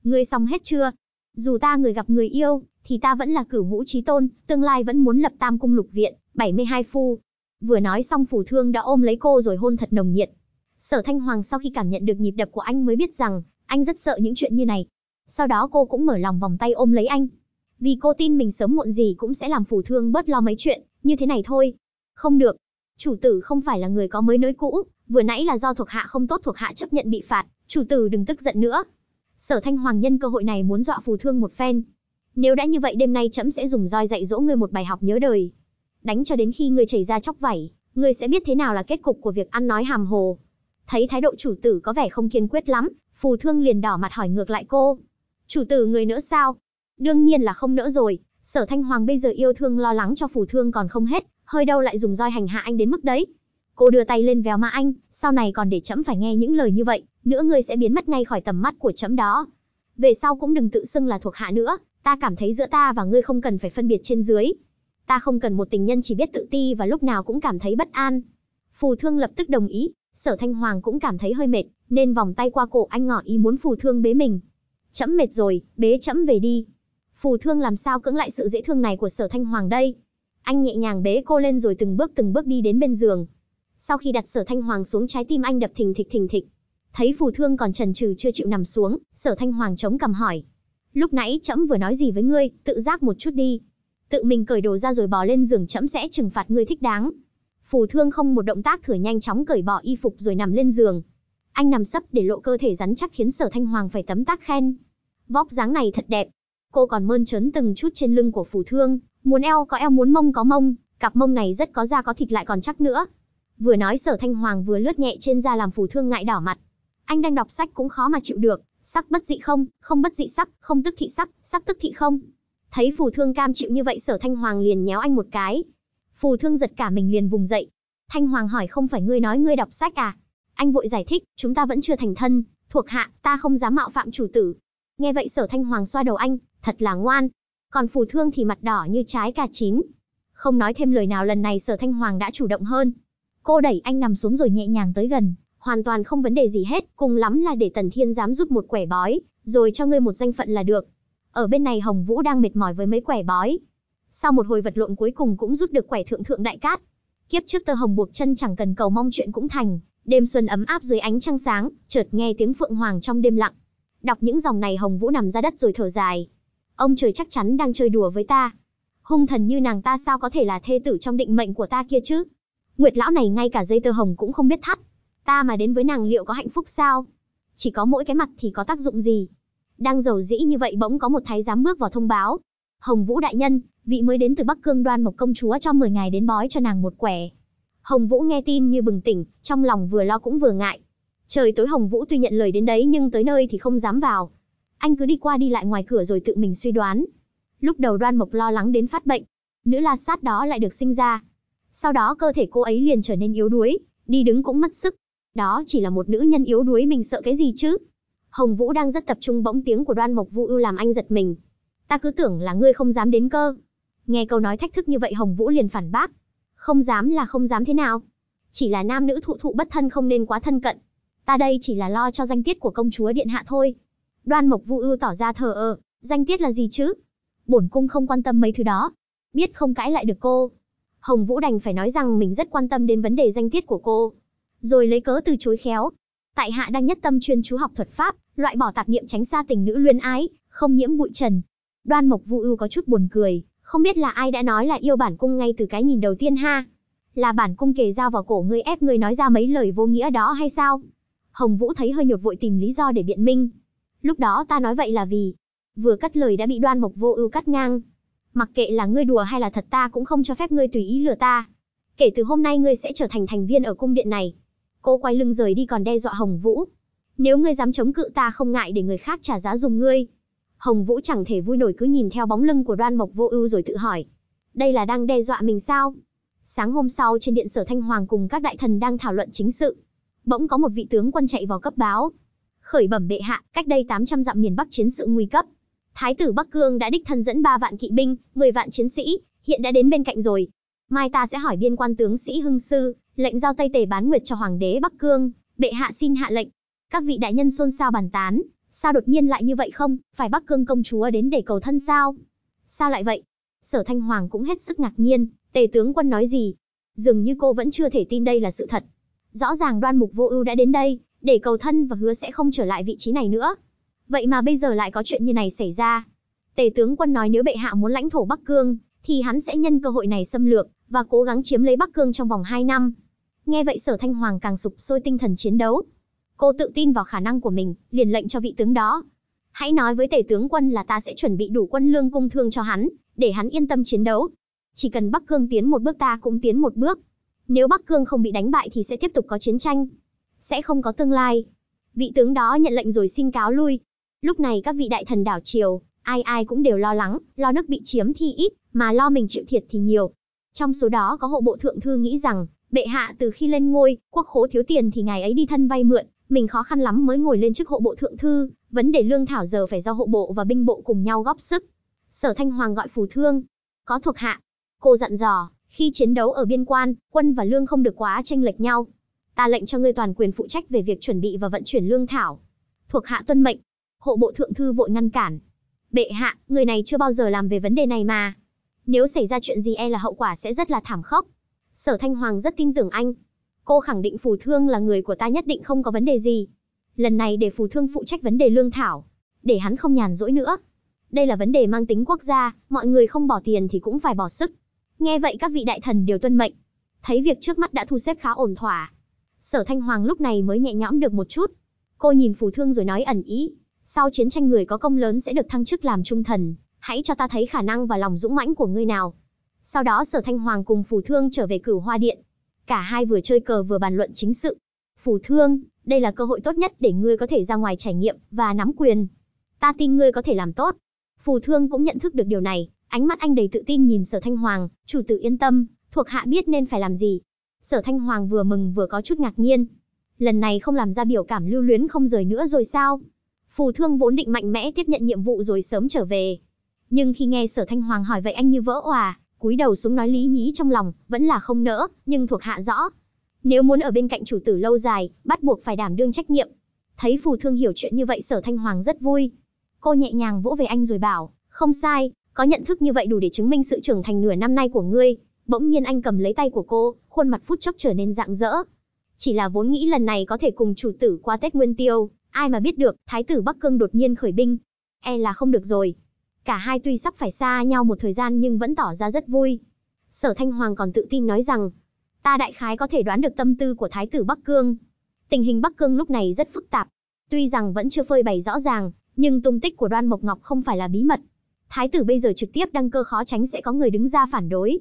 Ngươi xong hết chưa? Dù ta người gặp người yêu, thì ta vẫn là cửu ngũ trí tôn, tương lai vẫn muốn lập tam cung lục viện, 72 phu. Vừa nói xong phù thương đã ôm lấy cô rồi hôn thật nồng nhiệt. Sở thanh hoàng sau khi cảm nhận được nhịp đập của anh mới biết rằng, anh rất sợ những chuyện như này. Sau đó cô cũng mở lòng vòng tay ôm lấy anh, vì cô tin mình sớm muộn gì cũng sẽ làm phủ thương bớt lo mấy chuyện, như thế này thôi. Không được, chủ tử không phải là người có mới nới cũ, vừa nãy là do thuộc hạ không tốt thuộc hạ chấp nhận bị phạt, chủ tử đừng tức giận nữa. Sở Thanh Hoàng nhân cơ hội này muốn dọa phù thương một phen. Nếu đã như vậy đêm nay trẫm sẽ dùng roi dạy dỗ ngươi một bài học nhớ đời. Đánh cho đến khi ngươi chảy ra chóc vảy, ngươi sẽ biết thế nào là kết cục của việc ăn nói hàm hồ. Thấy thái độ chủ tử có vẻ không kiên quyết lắm, phù thương liền đỏ mặt hỏi ngược lại cô. Chủ tử người nữa sao? Đương nhiên là không nỡ rồi, sở thanh hoàng bây giờ yêu thương lo lắng cho phù thương còn không hết, hơi đâu lại dùng roi hành hạ anh đến mức đấy. Cô đưa tay lên véo má anh, sau này còn để chấm phải nghe những lời như vậy, nữa ngươi sẽ biến mất ngay khỏi tầm mắt của chấm đó. Về sau cũng đừng tự xưng là thuộc hạ nữa, ta cảm thấy giữa ta và ngươi không cần phải phân biệt trên dưới. Ta không cần một tình nhân chỉ biết tự ti và lúc nào cũng cảm thấy bất an. Phù thương lập tức đồng ý, sở thanh hoàng cũng cảm thấy hơi mệt, nên vòng tay qua cổ anh ngỏ ý muốn phù thương bế mình. Chấm mệt rồi, bế chấm về đi phù thương làm sao cưỡng lại sự dễ thương này của sở thanh hoàng đây anh nhẹ nhàng bế cô lên rồi từng bước từng bước đi đến bên giường sau khi đặt sở thanh hoàng xuống trái tim anh đập thình thịch thình thịch thấy phù thương còn trần trừ chưa chịu nằm xuống sở thanh hoàng chống cằm hỏi lúc nãy trẫm vừa nói gì với ngươi tự giác một chút đi tự mình cởi đồ ra rồi bò lên giường trẫm sẽ trừng phạt ngươi thích đáng phù thương không một động tác thử nhanh chóng cởi bỏ y phục rồi nằm lên giường anh nằm sấp để lộ cơ thể rắn chắc khiến sở thanh hoàng phải tấm tác khen vóc dáng này thật đẹp Cô còn mơn trớn từng chút trên lưng của phù thương, muốn eo có eo muốn mông có mông, cặp mông này rất có da có thịt lại còn chắc nữa. Vừa nói sở thanh hoàng vừa lướt nhẹ trên da làm phù thương ngại đỏ mặt. Anh đang đọc sách cũng khó mà chịu được, sắc bất dị không, không bất dị sắc, không tức thị sắc, sắc tức thị không. Thấy phù thương cam chịu như vậy sở thanh hoàng liền nhéo anh một cái. Phù thương giật cả mình liền vùng dậy. Thanh hoàng hỏi không phải ngươi nói ngươi đọc sách à? Anh vội giải thích, chúng ta vẫn chưa thành thân, thuộc hạ, ta không dám mạo phạm chủ tử. Nghe vậy sở thanh hoàng xoa đầu anh, Thật là ngoan. Còn phù thương thì mặt đỏ như trái cà chín. Không nói thêm lời nào lần này sở thanh hoàng đã chủ động hơn. Cô đẩy anh nằm xuống rồi nhẹ nhàng tới gần. Hoàn toàn không vấn đề gì hết. Cùng lắm là để tần thiên dám rút một quẻ bói. Rồi cho ngươi một danh phận là được. Ở bên này Hồng Vũ đang mệt mỏi với mấy quẻ bói. Sau một hồi vật lộn cuối cùng cũng rút được quẻ thượng thượng đại cát. Kiếp trước tơ hồng buộc chân chẳng cần cầu mong chuyện cũng thành, đêm xuân ấm áp dưới ánh trăng sáng, chợt nghe tiếng phượng hoàng trong đêm lặng. Đọc những dòng này Hồng Vũ nằm ra đất rồi thở dài, Ông trời chắc chắn đang chơi đùa với ta. Hung thần như nàng ta sao có thể là thê tử trong định mệnh của ta kia chứ? Nguyệt lão này ngay cả dây tơ hồng cũng không biết thắt. Ta mà đến với nàng liệu có hạnh phúc sao? Chỉ có mỗi cái mặt thì có tác dụng gì? Đang giàu dĩ như vậy bỗng có một thái giám bước vào thông báo. Hồng Vũ đại nhân, vị mới đến từ Bắc Cương đoan một công chúa cho 10 ngày đến bói cho nàng một quẻ. Hồng Vũ nghe tin như bừng tỉnh, trong lòng vừa lo cũng vừa ngại. Trời tối Hồng Vũ tuy nhận lời đến đấy nhưng tới nơi thì không dám vào, anh cứ đi qua đi lại ngoài cửa rồi tự mình suy đoán. Lúc đầu Đoan Mộc lo lắng đến phát bệnh, nữ la sát đó lại được sinh ra. Sau đó cơ thể cô ấy liền trở nên yếu đuối, đi đứng cũng mất sức. Đó chỉ là một nữ nhân yếu đuối mình sợ cái gì chứ? Hồng Vũ đang rất tập trung bỗng tiếng của Đoan Mộc Vu ưu làm anh giật mình. Ta cứ tưởng là ngươi không dám đến cơ. Nghe câu nói thách thức như vậy Hồng Vũ liền phản bác. Không dám là không dám thế nào? Chỉ là nam nữ thụ thụ bất thân không nên quá thân cận. Ta đây chỉ là lo cho danh tiết của công chúa điện hạ thôi. Đoan Mộc Vu Ưu tỏ ra thờ ơ, danh tiết là gì chứ? Bổn cung không quan tâm mấy thứ đó, biết không cãi lại được cô. Hồng Vũ đành phải nói rằng mình rất quan tâm đến vấn đề danh tiết của cô, rồi lấy cớ từ chối khéo. Tại hạ đang nhất tâm chuyên chú học thuật pháp, loại bỏ tạp niệm tránh xa tình nữ luyến ái, không nhiễm bụi trần. Đoan Mộc Vu Ưu có chút buồn cười, không biết là ai đã nói là yêu bản cung ngay từ cái nhìn đầu tiên ha? Là bản cung kề dao vào cổ ngươi ép ngươi nói ra mấy lời vô nghĩa đó hay sao? Hồng Vũ thấy hơi nhột vội tìm lý do để biện minh, Lúc đó ta nói vậy là vì, vừa cắt lời đã bị Đoan Mộc Vô Ưu cắt ngang. Mặc kệ là ngươi đùa hay là thật ta cũng không cho phép ngươi tùy ý lừa ta. Kể từ hôm nay ngươi sẽ trở thành thành viên ở cung điện này. Cô quay lưng rời đi còn đe dọa Hồng Vũ. Nếu ngươi dám chống cự ta không ngại để người khác trả giá dùng ngươi. Hồng Vũ chẳng thể vui nổi cứ nhìn theo bóng lưng của Đoan Mộc Vô Ưu rồi tự hỏi, đây là đang đe dọa mình sao? Sáng hôm sau trên điện Sở Thanh Hoàng cùng các đại thần đang thảo luận chính sự, bỗng có một vị tướng quân chạy vào cấp báo, khởi bẩm bệ hạ, cách đây 800 dặm miền Bắc chiến sự nguy cấp. Thái tử Bắc Cương đã đích thân dẫn 3 vạn kỵ binh, 10 vạn chiến sĩ, hiện đã đến bên cạnh rồi. Mai ta sẽ hỏi biên quan tướng sĩ Hưng Sư, lệnh giao Tây Tề bán nguyệt cho hoàng đế Bắc Cương, bệ hạ xin hạ lệnh. Các vị đại nhân xôn xao bàn tán, sao đột nhiên lại như vậy không, phải Bắc Cương công chúa đến để cầu thân sao? Sao lại vậy? Sở Thanh Hoàng cũng hết sức ngạc nhiên, Tề tướng quân nói gì? Dường như cô vẫn chưa thể tin đây là sự thật. Rõ ràng Đoan Mục Vô Ưu đã đến đây, để cầu thân và hứa sẽ không trở lại vị trí này nữa. Vậy mà bây giờ lại có chuyện như này xảy ra. Tề tướng quân nói nếu bệ hạ muốn lãnh thổ Bắc Cương, thì hắn sẽ nhân cơ hội này xâm lược và cố gắng chiếm lấy Bắc Cương trong vòng 2 năm. Nghe vậy Sở Thanh Hoàng càng sụp sôi tinh thần chiến đấu. Cô tự tin vào khả năng của mình, liền lệnh cho vị tướng đó. Hãy nói với tể tướng quân là ta sẽ chuẩn bị đủ quân lương cung thương cho hắn, để hắn yên tâm chiến đấu. Chỉ cần Bắc Cương tiến một bước ta cũng tiến một bước. Nếu Bắc Cương không bị đánh bại thì sẽ tiếp tục có chiến tranh sẽ không có tương lai. Vị tướng đó nhận lệnh rồi xin cáo lui. Lúc này các vị đại thần đảo triều, ai ai cũng đều lo lắng, lo nước bị chiếm thì ít, mà lo mình chịu thiệt thì nhiều. Trong số đó có hộ bộ thượng thư nghĩ rằng, bệ hạ từ khi lên ngôi, quốc khố thiếu tiền thì ngài ấy đi thân vay mượn, mình khó khăn lắm mới ngồi lên chức hộ bộ thượng thư, vấn đề lương thảo giờ phải do hộ bộ và binh bộ cùng nhau góp sức. Sở Thanh Hoàng gọi phù thương, có thuộc hạ. Cô dặn dò, khi chiến đấu ở biên quan, quân và lương không được quá tranh lệch nhau ta lệnh cho ngươi toàn quyền phụ trách về việc chuẩn bị và vận chuyển lương thảo. Thuộc hạ tuân mệnh. Hộ bộ thượng thư vội ngăn cản. Bệ hạ, người này chưa bao giờ làm về vấn đề này mà. Nếu xảy ra chuyện gì e là hậu quả sẽ rất là thảm khốc. Sở Thanh Hoàng rất tin tưởng anh. Cô khẳng định phù thương là người của ta nhất định không có vấn đề gì. Lần này để phù thương phụ trách vấn đề lương thảo, để hắn không nhàn rỗi nữa. Đây là vấn đề mang tính quốc gia, mọi người không bỏ tiền thì cũng phải bỏ sức. Nghe vậy các vị đại thần đều tuân mệnh. Thấy việc trước mắt đã thu xếp khá ổn thỏa, Sở Thanh Hoàng lúc này mới nhẹ nhõm được một chút. Cô nhìn phù thương rồi nói ẩn ý, sau chiến tranh người có công lớn sẽ được thăng chức làm trung thần, hãy cho ta thấy khả năng và lòng dũng mãnh của ngươi nào. Sau đó Sở Thanh Hoàng cùng phù thương trở về cửu hoa điện. Cả hai vừa chơi cờ vừa bàn luận chính sự. Phù thương, đây là cơ hội tốt nhất để ngươi có thể ra ngoài trải nghiệm và nắm quyền. Ta tin ngươi có thể làm tốt. Phù thương cũng nhận thức được điều này, ánh mắt anh đầy tự tin nhìn sở thanh hoàng, chủ tử yên tâm, thuộc hạ biết nên phải làm gì, Sở Thanh Hoàng vừa mừng vừa có chút ngạc nhiên. Lần này không làm ra biểu cảm lưu luyến không rời nữa rồi sao? Phù Thương vốn định mạnh mẽ tiếp nhận nhiệm vụ rồi sớm trở về. Nhưng khi nghe Sở Thanh Hoàng hỏi vậy anh như vỡ òa, cúi đầu xuống nói lý nhí trong lòng, vẫn là không nỡ, nhưng thuộc hạ rõ. Nếu muốn ở bên cạnh chủ tử lâu dài, bắt buộc phải đảm đương trách nhiệm. Thấy Phù Thương hiểu chuyện như vậy Sở Thanh Hoàng rất vui. Cô nhẹ nhàng vỗ về anh rồi bảo, không sai, có nhận thức như vậy đủ để chứng minh sự trưởng thành nửa năm nay của ngươi. Bỗng nhiên anh cầm lấy tay của cô, khuôn mặt phút chốc trở nên rạng rỡ. Chỉ là vốn nghĩ lần này có thể cùng chủ tử qua Tết Nguyên Tiêu, ai mà biết được, thái tử Bắc Cương đột nhiên khởi binh. E là không được rồi. Cả hai tuy sắp phải xa nhau một thời gian nhưng vẫn tỏ ra rất vui. Sở Thanh Hoàng còn tự tin nói rằng, ta đại khái có thể đoán được tâm tư của thái tử Bắc Cương. Tình hình Bắc Cương lúc này rất phức tạp, tuy rằng vẫn chưa phơi bày rõ ràng, nhưng tung tích của Đoan Mộc Ngọc không phải là bí mật. Thái tử bây giờ trực tiếp đăng cơ khó tránh sẽ có người đứng ra phản đối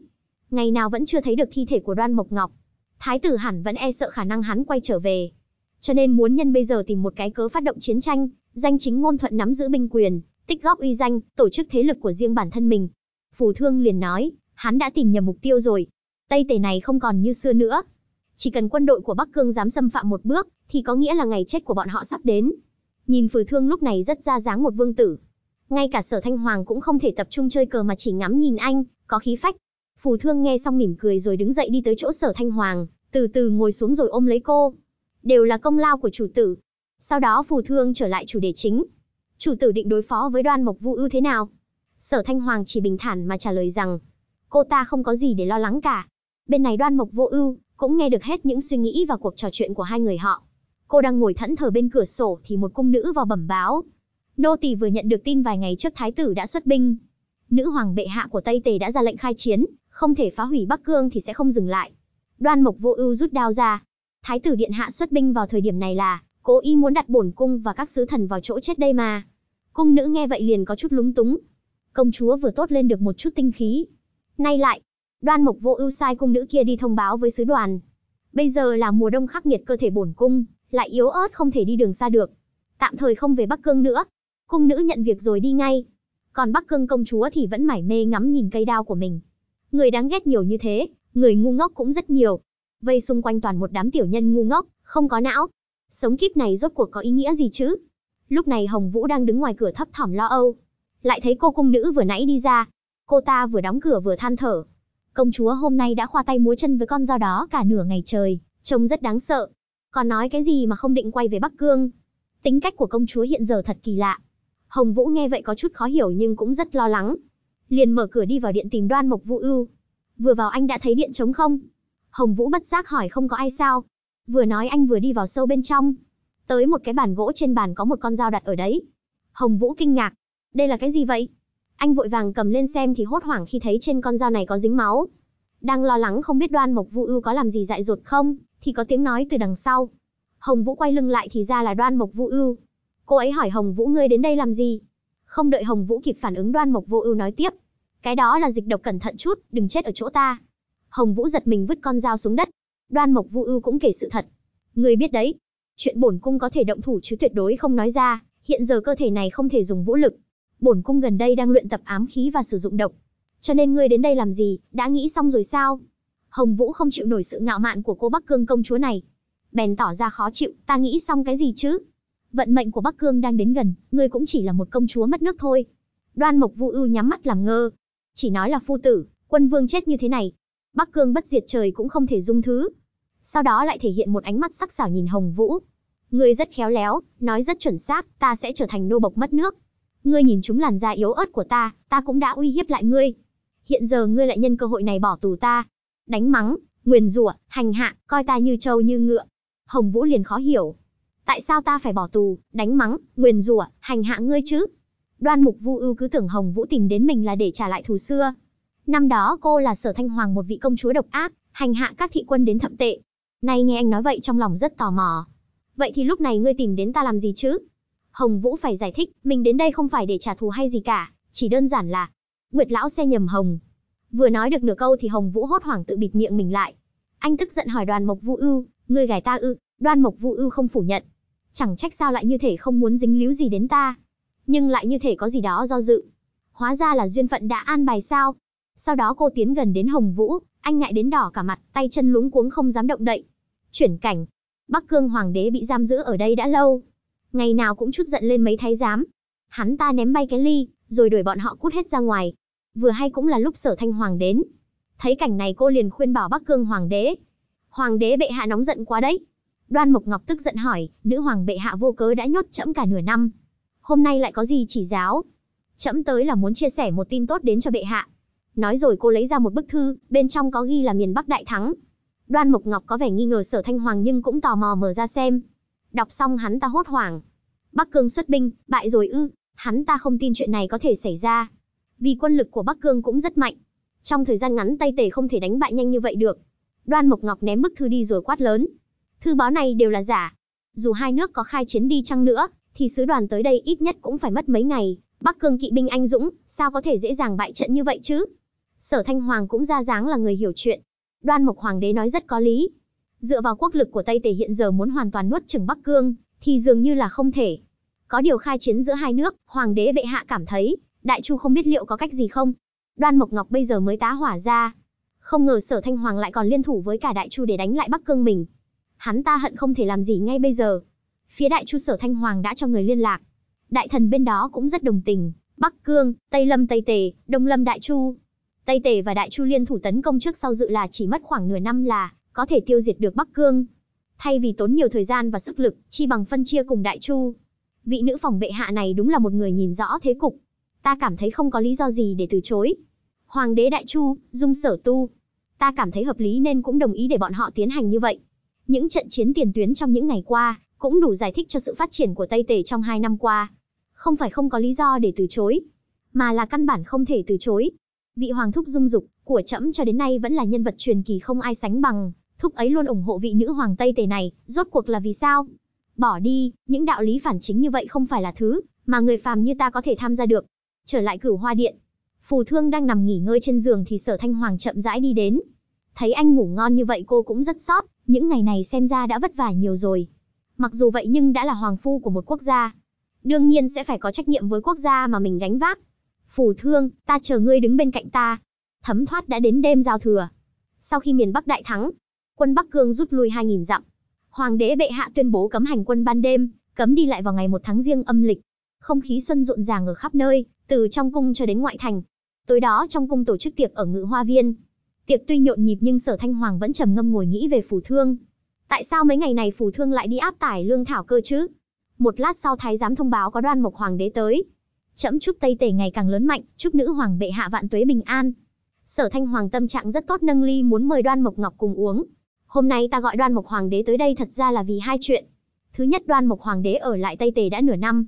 ngày nào vẫn chưa thấy được thi thể của Đoan Mộc Ngọc. Thái tử hẳn vẫn e sợ khả năng hắn quay trở về. Cho nên muốn nhân bây giờ tìm một cái cớ phát động chiến tranh, danh chính ngôn thuận nắm giữ binh quyền, tích góp uy danh, tổ chức thế lực của riêng bản thân mình. Phù Thương liền nói, hắn đã tìm nhầm mục tiêu rồi. Tây Tề này không còn như xưa nữa. Chỉ cần quân đội của Bắc Cương dám xâm phạm một bước, thì có nghĩa là ngày chết của bọn họ sắp đến. Nhìn Phù Thương lúc này rất ra dáng một vương tử. Ngay cả Sở Thanh Hoàng cũng không thể tập trung chơi cờ mà chỉ ngắm nhìn anh, có khí phách, Phù Thương nghe xong mỉm cười rồi đứng dậy đi tới chỗ Sở Thanh Hoàng, từ từ ngồi xuống rồi ôm lấy cô. Đều là công lao của chủ tử. Sau đó Phù Thương trở lại chủ đề chính. Chủ tử định đối phó với Đoan Mộc Vu Ưu thế nào? Sở Thanh Hoàng chỉ bình thản mà trả lời rằng, cô ta không có gì để lo lắng cả. Bên này Đoan Mộc Vô Ưu cũng nghe được hết những suy nghĩ và cuộc trò chuyện của hai người họ. Cô đang ngồi thẫn thờ bên cửa sổ thì một cung nữ vào bẩm báo, nô tỳ vừa nhận được tin vài ngày trước thái tử đã xuất binh. Nữ hoàng bệ hạ của Tây Tề đã ra lệnh khai chiến, không thể phá hủy Bắc Cương thì sẽ không dừng lại. Đoan Mộc Vô Ưu rút đao ra. Thái tử điện hạ xuất binh vào thời điểm này là cố ý muốn đặt bổn cung và các sứ thần vào chỗ chết đây mà. Cung nữ nghe vậy liền có chút lúng túng. Công chúa vừa tốt lên được một chút tinh khí, nay lại, Đoan Mộc Vô Ưu sai cung nữ kia đi thông báo với sứ đoàn. Bây giờ là mùa đông khắc nghiệt cơ thể bổn cung, lại yếu ớt không thể đi đường xa được, tạm thời không về Bắc Cương nữa. Cung nữ nhận việc rồi đi ngay. Còn Bắc Cương công chúa thì vẫn mải mê ngắm nhìn cây đao của mình. Người đáng ghét nhiều như thế, người ngu ngốc cũng rất nhiều. Vây xung quanh toàn một đám tiểu nhân ngu ngốc, không có não. Sống kiếp này rốt cuộc có ý nghĩa gì chứ? Lúc này Hồng Vũ đang đứng ngoài cửa thấp thỏm lo âu. Lại thấy cô cung nữ vừa nãy đi ra. Cô ta vừa đóng cửa vừa than thở. Công chúa hôm nay đã khoa tay múa chân với con dao đó cả nửa ngày trời, trông rất đáng sợ. Còn nói cái gì mà không định quay về Bắc Cương. Tính cách của công chúa hiện giờ thật kỳ lạ. Hồng Vũ nghe vậy có chút khó hiểu nhưng cũng rất lo lắng, liền mở cửa đi vào điện tìm Đoan Mộc Vũ Ưu. Vừa vào anh đã thấy điện trống không? Hồng Vũ bất giác hỏi không có ai sao? Vừa nói anh vừa đi vào sâu bên trong. Tới một cái bàn gỗ trên bàn có một con dao đặt ở đấy. Hồng Vũ kinh ngạc. Đây là cái gì vậy? Anh vội vàng cầm lên xem thì hốt hoảng khi thấy trên con dao này có dính máu. Đang lo lắng không biết Đoan Mộc Vũ Ưu có làm gì dại dột không, thì có tiếng nói từ đằng sau. Hồng Vũ quay lưng lại thì ra là Đoan Mộc Vũ Ưu. Cô ấy hỏi Hồng Vũ ngươi đến đây làm gì? Không đợi Hồng Vũ kịp phản ứng Đoan Mộc Vô Ưu nói tiếp, cái đó là dịch độc cẩn thận chút, đừng chết ở chỗ ta. Hồng Vũ giật mình vứt con dao xuống đất. Đoan Mộc Vô Ưu cũng kể sự thật. Người biết đấy, chuyện bổn cung có thể động thủ chứ tuyệt đối không nói ra, hiện giờ cơ thể này không thể dùng vũ lực. Bổn cung gần đây đang luyện tập ám khí và sử dụng độc. Cho nên ngươi đến đây làm gì, đã nghĩ xong rồi sao? Hồng Vũ không chịu nổi sự ngạo mạn của cô Bắc Cương công chúa này. Bèn tỏ ra khó chịu, ta nghĩ xong cái gì chứ? vận mệnh của Bắc Cương đang đến gần, ngươi cũng chỉ là một công chúa mất nước thôi. Đoan Mộc Vu Ưu nhắm mắt làm ngơ, chỉ nói là phu tử, quân vương chết như thế này, Bắc Cương bất diệt trời cũng không thể dung thứ. Sau đó lại thể hiện một ánh mắt sắc sảo nhìn Hồng Vũ. Ngươi rất khéo léo, nói rất chuẩn xác, ta sẽ trở thành nô bộc mất nước. Ngươi nhìn chúng làn da yếu ớt của ta, ta cũng đã uy hiếp lại ngươi. Hiện giờ ngươi lại nhân cơ hội này bỏ tù ta, đánh mắng, nguyền rủa, hành hạ, coi ta như trâu như ngựa. Hồng Vũ liền khó hiểu, tại sao ta phải bỏ tù, đánh mắng, nguyền rủa, hành hạ ngươi chứ? Đoan Mục Vu Ưu cứ tưởng Hồng Vũ tìm đến mình là để trả lại thù xưa. Năm đó cô là Sở Thanh Hoàng một vị công chúa độc ác, hành hạ các thị quân đến thậm tệ. Nay nghe anh nói vậy trong lòng rất tò mò. Vậy thì lúc này ngươi tìm đến ta làm gì chứ? Hồng Vũ phải giải thích, mình đến đây không phải để trả thù hay gì cả, chỉ đơn giản là Nguyệt lão xe nhầm Hồng. Vừa nói được nửa câu thì Hồng Vũ hốt hoảng tự bịt miệng mình lại. Anh tức giận hỏi Đoàn Mục Vu Ưu, ngươi gài ta ư? Đoan Mộc Vu Ưu không phủ nhận. Chẳng trách sao lại như thể không muốn dính líu gì đến ta, nhưng lại như thể có gì đó do dự. Hóa ra là duyên phận đã an bài sao? Sau đó cô tiến gần đến Hồng Vũ, anh ngại đến đỏ cả mặt, tay chân luống cuống không dám động đậy. Chuyển cảnh, Bắc Cương hoàng đế bị giam giữ ở đây đã lâu, ngày nào cũng chút giận lên mấy thái giám. Hắn ta ném bay cái ly, rồi đuổi bọn họ cút hết ra ngoài. Vừa hay cũng là lúc Sở Thanh hoàng đến. Thấy cảnh này cô liền khuyên bảo Bắc Cương hoàng đế. Hoàng đế bệ hạ nóng giận quá đấy, Đoan Mộc Ngọc tức giận hỏi, nữ hoàng bệ hạ vô cớ đã nhốt trẫm cả nửa năm. Hôm nay lại có gì chỉ giáo? Trẫm tới là muốn chia sẻ một tin tốt đến cho bệ hạ. Nói rồi cô lấy ra một bức thư, bên trong có ghi là miền Bắc đại thắng. Đoan Mộc Ngọc có vẻ nghi ngờ Sở Thanh Hoàng nhưng cũng tò mò mở ra xem. Đọc xong hắn ta hốt hoảng. Bắc Cương xuất binh, bại rồi ư? Hắn ta không tin chuyện này có thể xảy ra. Vì quân lực của Bắc Cương cũng rất mạnh. Trong thời gian ngắn Tây Tề không thể đánh bại nhanh như vậy được. Đoan Mộc Ngọc ném bức thư đi rồi quát lớn, Thư báo này đều là giả. Dù hai nước có khai chiến đi chăng nữa, thì sứ đoàn tới đây ít nhất cũng phải mất mấy ngày. Bắc Cương kỵ binh anh dũng, sao có thể dễ dàng bại trận như vậy chứ? Sở Thanh Hoàng cũng ra dáng là người hiểu chuyện. Đoan Mộc Hoàng đế nói rất có lý. Dựa vào quốc lực của Tây Tề hiện giờ muốn hoàn toàn nuốt chừng Bắc Cương, thì dường như là không thể. Có điều khai chiến giữa hai nước, Hoàng đế bệ hạ cảm thấy, Đại Chu không biết liệu có cách gì không. Đoan Mộc Ngọc bây giờ mới tá hỏa ra. Không ngờ Sở Thanh Hoàng lại còn liên thủ với cả Đại Chu để đánh lại Bắc Cương mình hắn ta hận không thể làm gì ngay bây giờ. Phía đại chu sở Thanh Hoàng đã cho người liên lạc. Đại thần bên đó cũng rất đồng tình, Bắc Cương, Tây Lâm Tây Tề, Đông Lâm Đại Chu. Tây Tề và Đại Chu liên thủ tấn công trước sau dự là chỉ mất khoảng nửa năm là có thể tiêu diệt được Bắc Cương. Thay vì tốn nhiều thời gian và sức lực, chi bằng phân chia cùng Đại Chu. Vị nữ phòng bệ hạ này đúng là một người nhìn rõ thế cục. Ta cảm thấy không có lý do gì để từ chối. Hoàng đế Đại Chu, Dung Sở Tu. Ta cảm thấy hợp lý nên cũng đồng ý để bọn họ tiến hành như vậy. Những trận chiến tiền tuyến trong những ngày qua cũng đủ giải thích cho sự phát triển của Tây Tề trong hai năm qua. Không phải không có lý do để từ chối, mà là căn bản không thể từ chối. Vị hoàng thúc dung dục của trẫm cho đến nay vẫn là nhân vật truyền kỳ không ai sánh bằng, thúc ấy luôn ủng hộ vị nữ hoàng Tây Tề này, rốt cuộc là vì sao? Bỏ đi, những đạo lý phản chính như vậy không phải là thứ mà người phàm như ta có thể tham gia được. Trở lại Cửu Hoa Điện, Phù Thương đang nằm nghỉ ngơi trên giường thì Sở Thanh Hoàng chậm rãi đi đến, Thấy anh ngủ ngon như vậy cô cũng rất sót, những ngày này xem ra đã vất vả nhiều rồi. Mặc dù vậy nhưng đã là hoàng phu của một quốc gia. Đương nhiên sẽ phải có trách nhiệm với quốc gia mà mình gánh vác. phù thương, ta chờ ngươi đứng bên cạnh ta. Thấm thoát đã đến đêm giao thừa. Sau khi miền Bắc đại thắng, quân Bắc Cương rút lui 2.000 dặm. Hoàng đế bệ hạ tuyên bố cấm hành quân ban đêm, cấm đi lại vào ngày 1 tháng riêng âm lịch. Không khí xuân rộn ràng ở khắp nơi, từ trong cung cho đến ngoại thành. Tối đó trong cung tổ chức tiệc ở ngự hoa viên, Tiệc tuy nhộn nhịp nhưng Sở Thanh Hoàng vẫn trầm ngâm ngồi nghĩ về Phù Thương. Tại sao mấy ngày này Phù Thương lại đi áp tải lương thảo cơ chứ? Một lát sau thái giám thông báo có đoan mộc hoàng đế tới. Trẫm chúc Tây Tể ngày càng lớn mạnh, chúc nữ hoàng bệ hạ vạn tuế bình an. Sở Thanh Hoàng tâm trạng rất tốt nâng ly muốn mời Đoan Mộc Ngọc cùng uống. Hôm nay ta gọi Đoan Mộc Hoàng đế tới đây thật ra là vì hai chuyện. Thứ nhất Đoan Mộc Hoàng đế ở lại Tây Tề đã nửa năm.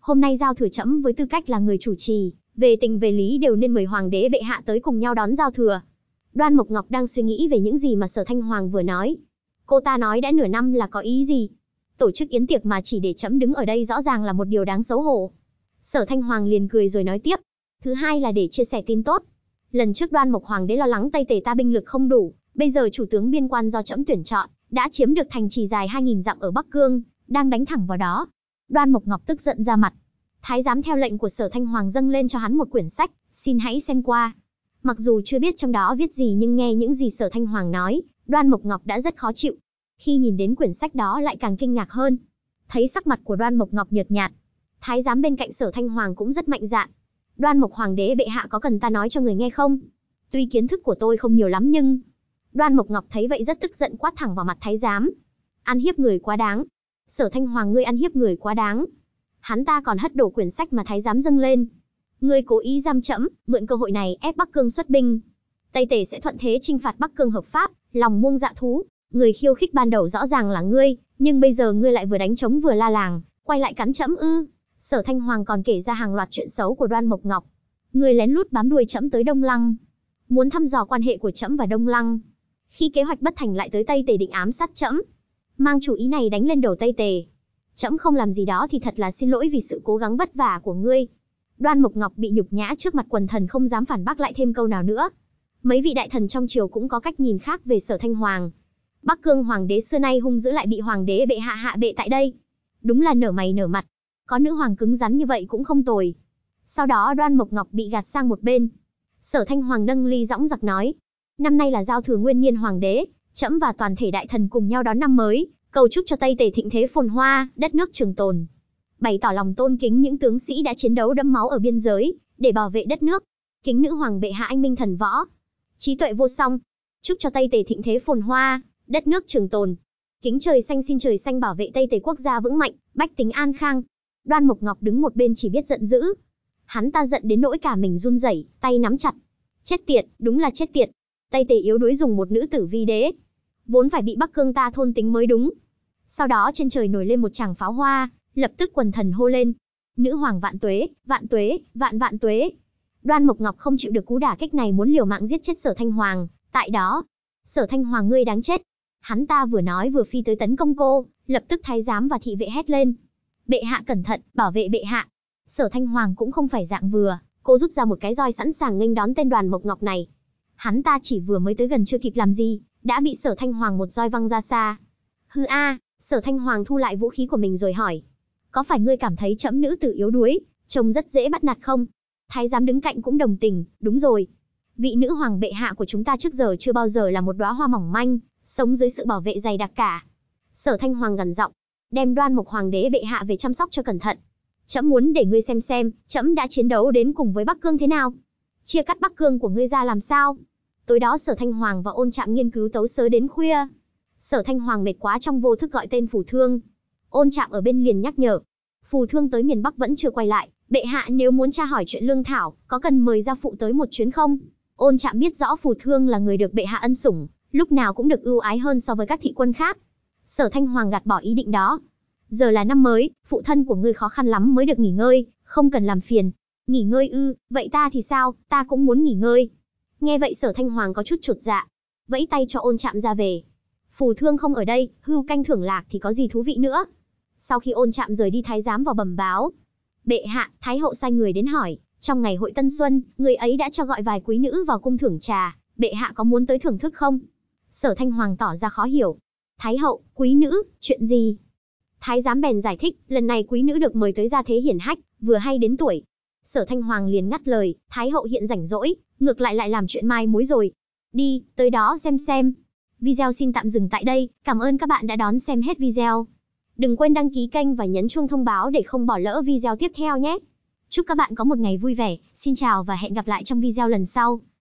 Hôm nay giao thừa trẫm với tư cách là người chủ trì, về tình về lý đều nên mời Hoàng đế bệ hạ tới cùng nhau đón giao thừa. Đoan Mộc Ngọc đang suy nghĩ về những gì mà Sở Thanh Hoàng vừa nói. Cô ta nói đã nửa năm là có ý gì? Tổ chức yến tiệc mà chỉ để chấm đứng ở đây rõ ràng là một điều đáng xấu hổ. Sở Thanh Hoàng liền cười rồi nói tiếp. Thứ hai là để chia sẻ tin tốt. Lần trước Đoan Mộc Hoàng đế lo lắng Tây Tề ta binh lực không đủ, bây giờ chủ tướng biên quan do chấm tuyển chọn, đã chiếm được thành trì dài 2.000 dặm ở Bắc Cương, đang đánh thẳng vào đó. Đoan Mộc Ngọc tức giận ra mặt. Thái giám theo lệnh của Sở Thanh Hoàng dâng lên cho hắn một quyển sách, xin hãy xem qua, Mặc dù chưa biết trong đó viết gì nhưng nghe những gì Sở Thanh Hoàng nói, Đoan Mộc Ngọc đã rất khó chịu. Khi nhìn đến quyển sách đó lại càng kinh ngạc hơn. Thấy sắc mặt của Đoan Mộc Ngọc nhợt nhạt, thái giám bên cạnh Sở Thanh Hoàng cũng rất mạnh dạn. Đoan Mộc Hoàng đế bệ hạ có cần ta nói cho người nghe không? Tuy kiến thức của tôi không nhiều lắm nhưng... Đoan Mộc Ngọc thấy vậy rất tức giận quát thẳng vào mặt thái giám. Ăn hiếp người quá đáng. Sở Thanh Hoàng ngươi ăn hiếp người quá đáng. Hắn ta còn hất đổ quyển sách mà thái giám dâng lên, Ngươi cố ý giam chẫm, mượn cơ hội này ép Bắc Cương xuất binh. Tây Tề sẽ thuận thế chinh phạt Bắc Cương hợp pháp, lòng muông dạ thú. Người khiêu khích ban đầu rõ ràng là ngươi, nhưng bây giờ ngươi lại vừa đánh trống vừa la làng, quay lại cắn chẫm ư. Sở Thanh Hoàng còn kể ra hàng loạt chuyện xấu của Đoan Mộc Ngọc. Ngươi lén lút bám đuôi chẫm tới Đông Lăng, muốn thăm dò quan hệ của chẫm và Đông Lăng. Khi kế hoạch bất thành lại tới Tây Tề định ám sát chẫm, mang chủ ý này đánh lên đầu Tây Tề. Chẫm không làm gì đó thì thật là xin lỗi vì sự cố gắng vất vả của ngươi, Đoan Mộc Ngọc bị nhục nhã trước mặt quần thần không dám phản bác lại thêm câu nào nữa. Mấy vị đại thần trong triều cũng có cách nhìn khác về Sở Thanh Hoàng. Bắc Cương hoàng đế xưa nay hung dữ lại bị hoàng đế bệ hạ hạ bệ tại đây. Đúng là nở mày nở mặt, có nữ hoàng cứng rắn như vậy cũng không tồi. Sau đó Đoan Mộc Ngọc bị gạt sang một bên. Sở Thanh Hoàng nâng ly dõng dạc nói: "Năm nay là giao thừa nguyên niên hoàng đế, trẫm và toàn thể đại thần cùng nhau đón năm mới, cầu chúc cho Tây Tề thịnh thế phồn hoa, đất nước trường tồn." bày tỏ lòng tôn kính những tướng sĩ đã chiến đấu đẫm máu ở biên giới, để bảo vệ đất nước. Kính nữ hoàng bệ hạ anh minh thần võ, trí tuệ vô song, chúc cho Tây Tề thịnh thế phồn hoa, đất nước trường tồn. Kính trời xanh xin trời xanh bảo vệ Tây Tề quốc gia vững mạnh, bách tính an khang. Đoan Mộc Ngọc đứng một bên chỉ biết giận dữ. Hắn ta giận đến nỗi cả mình run rẩy, tay nắm chặt. Chết tiệt, đúng là chết tiệt. Tây Tề yếu đuối dùng một nữ tử vi đế, vốn phải bị Bắc Cương ta thôn tính mới đúng. Sau đó trên trời nổi lên một tràng pháo hoa, Lập tức quần thần hô lên, nữ hoàng vạn tuế, vạn tuế, vạn vạn tuế. Đoan Mộc Ngọc không chịu được cú đả kích này muốn liều mạng giết chết Sở Thanh Hoàng, tại đó, Sở Thanh Hoàng ngươi đáng chết. Hắn ta vừa nói vừa phi tới tấn công cô, lập tức thái giám và thị vệ hét lên. Bệ hạ cẩn thận, bảo vệ bệ hạ. Sở Thanh Hoàng cũng không phải dạng vừa, cô rút ra một cái roi sẵn sàng nghênh đón tên Đoàn Mộc Ngọc này. Hắn ta chỉ vừa mới tới gần chưa kịp làm gì, đã bị Sở Thanh Hoàng một roi văng ra xa. Hư a, à, Sở Thanh Hoàng thu lại vũ khí của mình rồi hỏi, có phải ngươi cảm thấy trẫm nữ tử yếu đuối, trông rất dễ bắt nạt không? Thái giám đứng cạnh cũng đồng tình, đúng rồi. Vị nữ hoàng bệ hạ của chúng ta trước giờ chưa bao giờ là một đóa hoa mỏng manh, sống dưới sự bảo vệ dày đặc cả. Sở Thanh Hoàng gần giọng, đem Đoan Mục Hoàng đế bệ hạ về chăm sóc cho cẩn thận. Trẫm muốn để ngươi xem xem, trẫm đã chiến đấu đến cùng với Bắc Cương thế nào. Chia cắt Bắc Cương của ngươi ra làm sao? Tối đó Sở Thanh Hoàng và Ôn Trạm nghiên cứu tấu sớ đến khuya. Sở Thanh Hoàng mệt quá trong vô thức gọi tên phủ thương, ôn chạm ở bên liền nhắc nhở. Phù thương tới miền Bắc vẫn chưa quay lại, bệ hạ nếu muốn tra hỏi chuyện lương thảo, có cần mời gia phụ tới một chuyến không? Ôn chạm biết rõ phù thương là người được bệ hạ ân sủng, lúc nào cũng được ưu ái hơn so với các thị quân khác. Sở Thanh Hoàng gạt bỏ ý định đó. Giờ là năm mới, phụ thân của ngươi khó khăn lắm mới được nghỉ ngơi, không cần làm phiền. Nghỉ ngơi ư, vậy ta thì sao, ta cũng muốn nghỉ ngơi. Nghe vậy sở Thanh Hoàng có chút chột dạ, vẫy tay cho ôn chạm ra về. Phù thương không ở đây, hưu canh thưởng lạc thì có gì thú vị nữa. Sau khi ôn chạm rời đi thái giám vào bẩm báo. Bệ hạ, thái hậu sai người đến hỏi, trong ngày hội Tân Xuân, người ấy đã cho gọi vài quý nữ vào cung thưởng trà, bệ hạ có muốn tới thưởng thức không? Sở Thanh Hoàng tỏ ra khó hiểu. Thái hậu, quý nữ, chuyện gì? Thái giám bèn giải thích, lần này quý nữ được mời tới gia thế hiển hách, vừa hay đến tuổi. Sở Thanh Hoàng liền ngắt lời, Thái hậu hiện rảnh rỗi, ngược lại lại làm chuyện mai mối rồi. Đi, tới đó xem xem. Video xin tạm dừng tại đây, cảm ơn các bạn đã đón xem hết video. Đừng quên đăng ký kênh và nhấn chuông thông báo để không bỏ lỡ video tiếp theo nhé. Chúc các bạn có một ngày vui vẻ, xin chào và hẹn gặp lại trong video lần sau.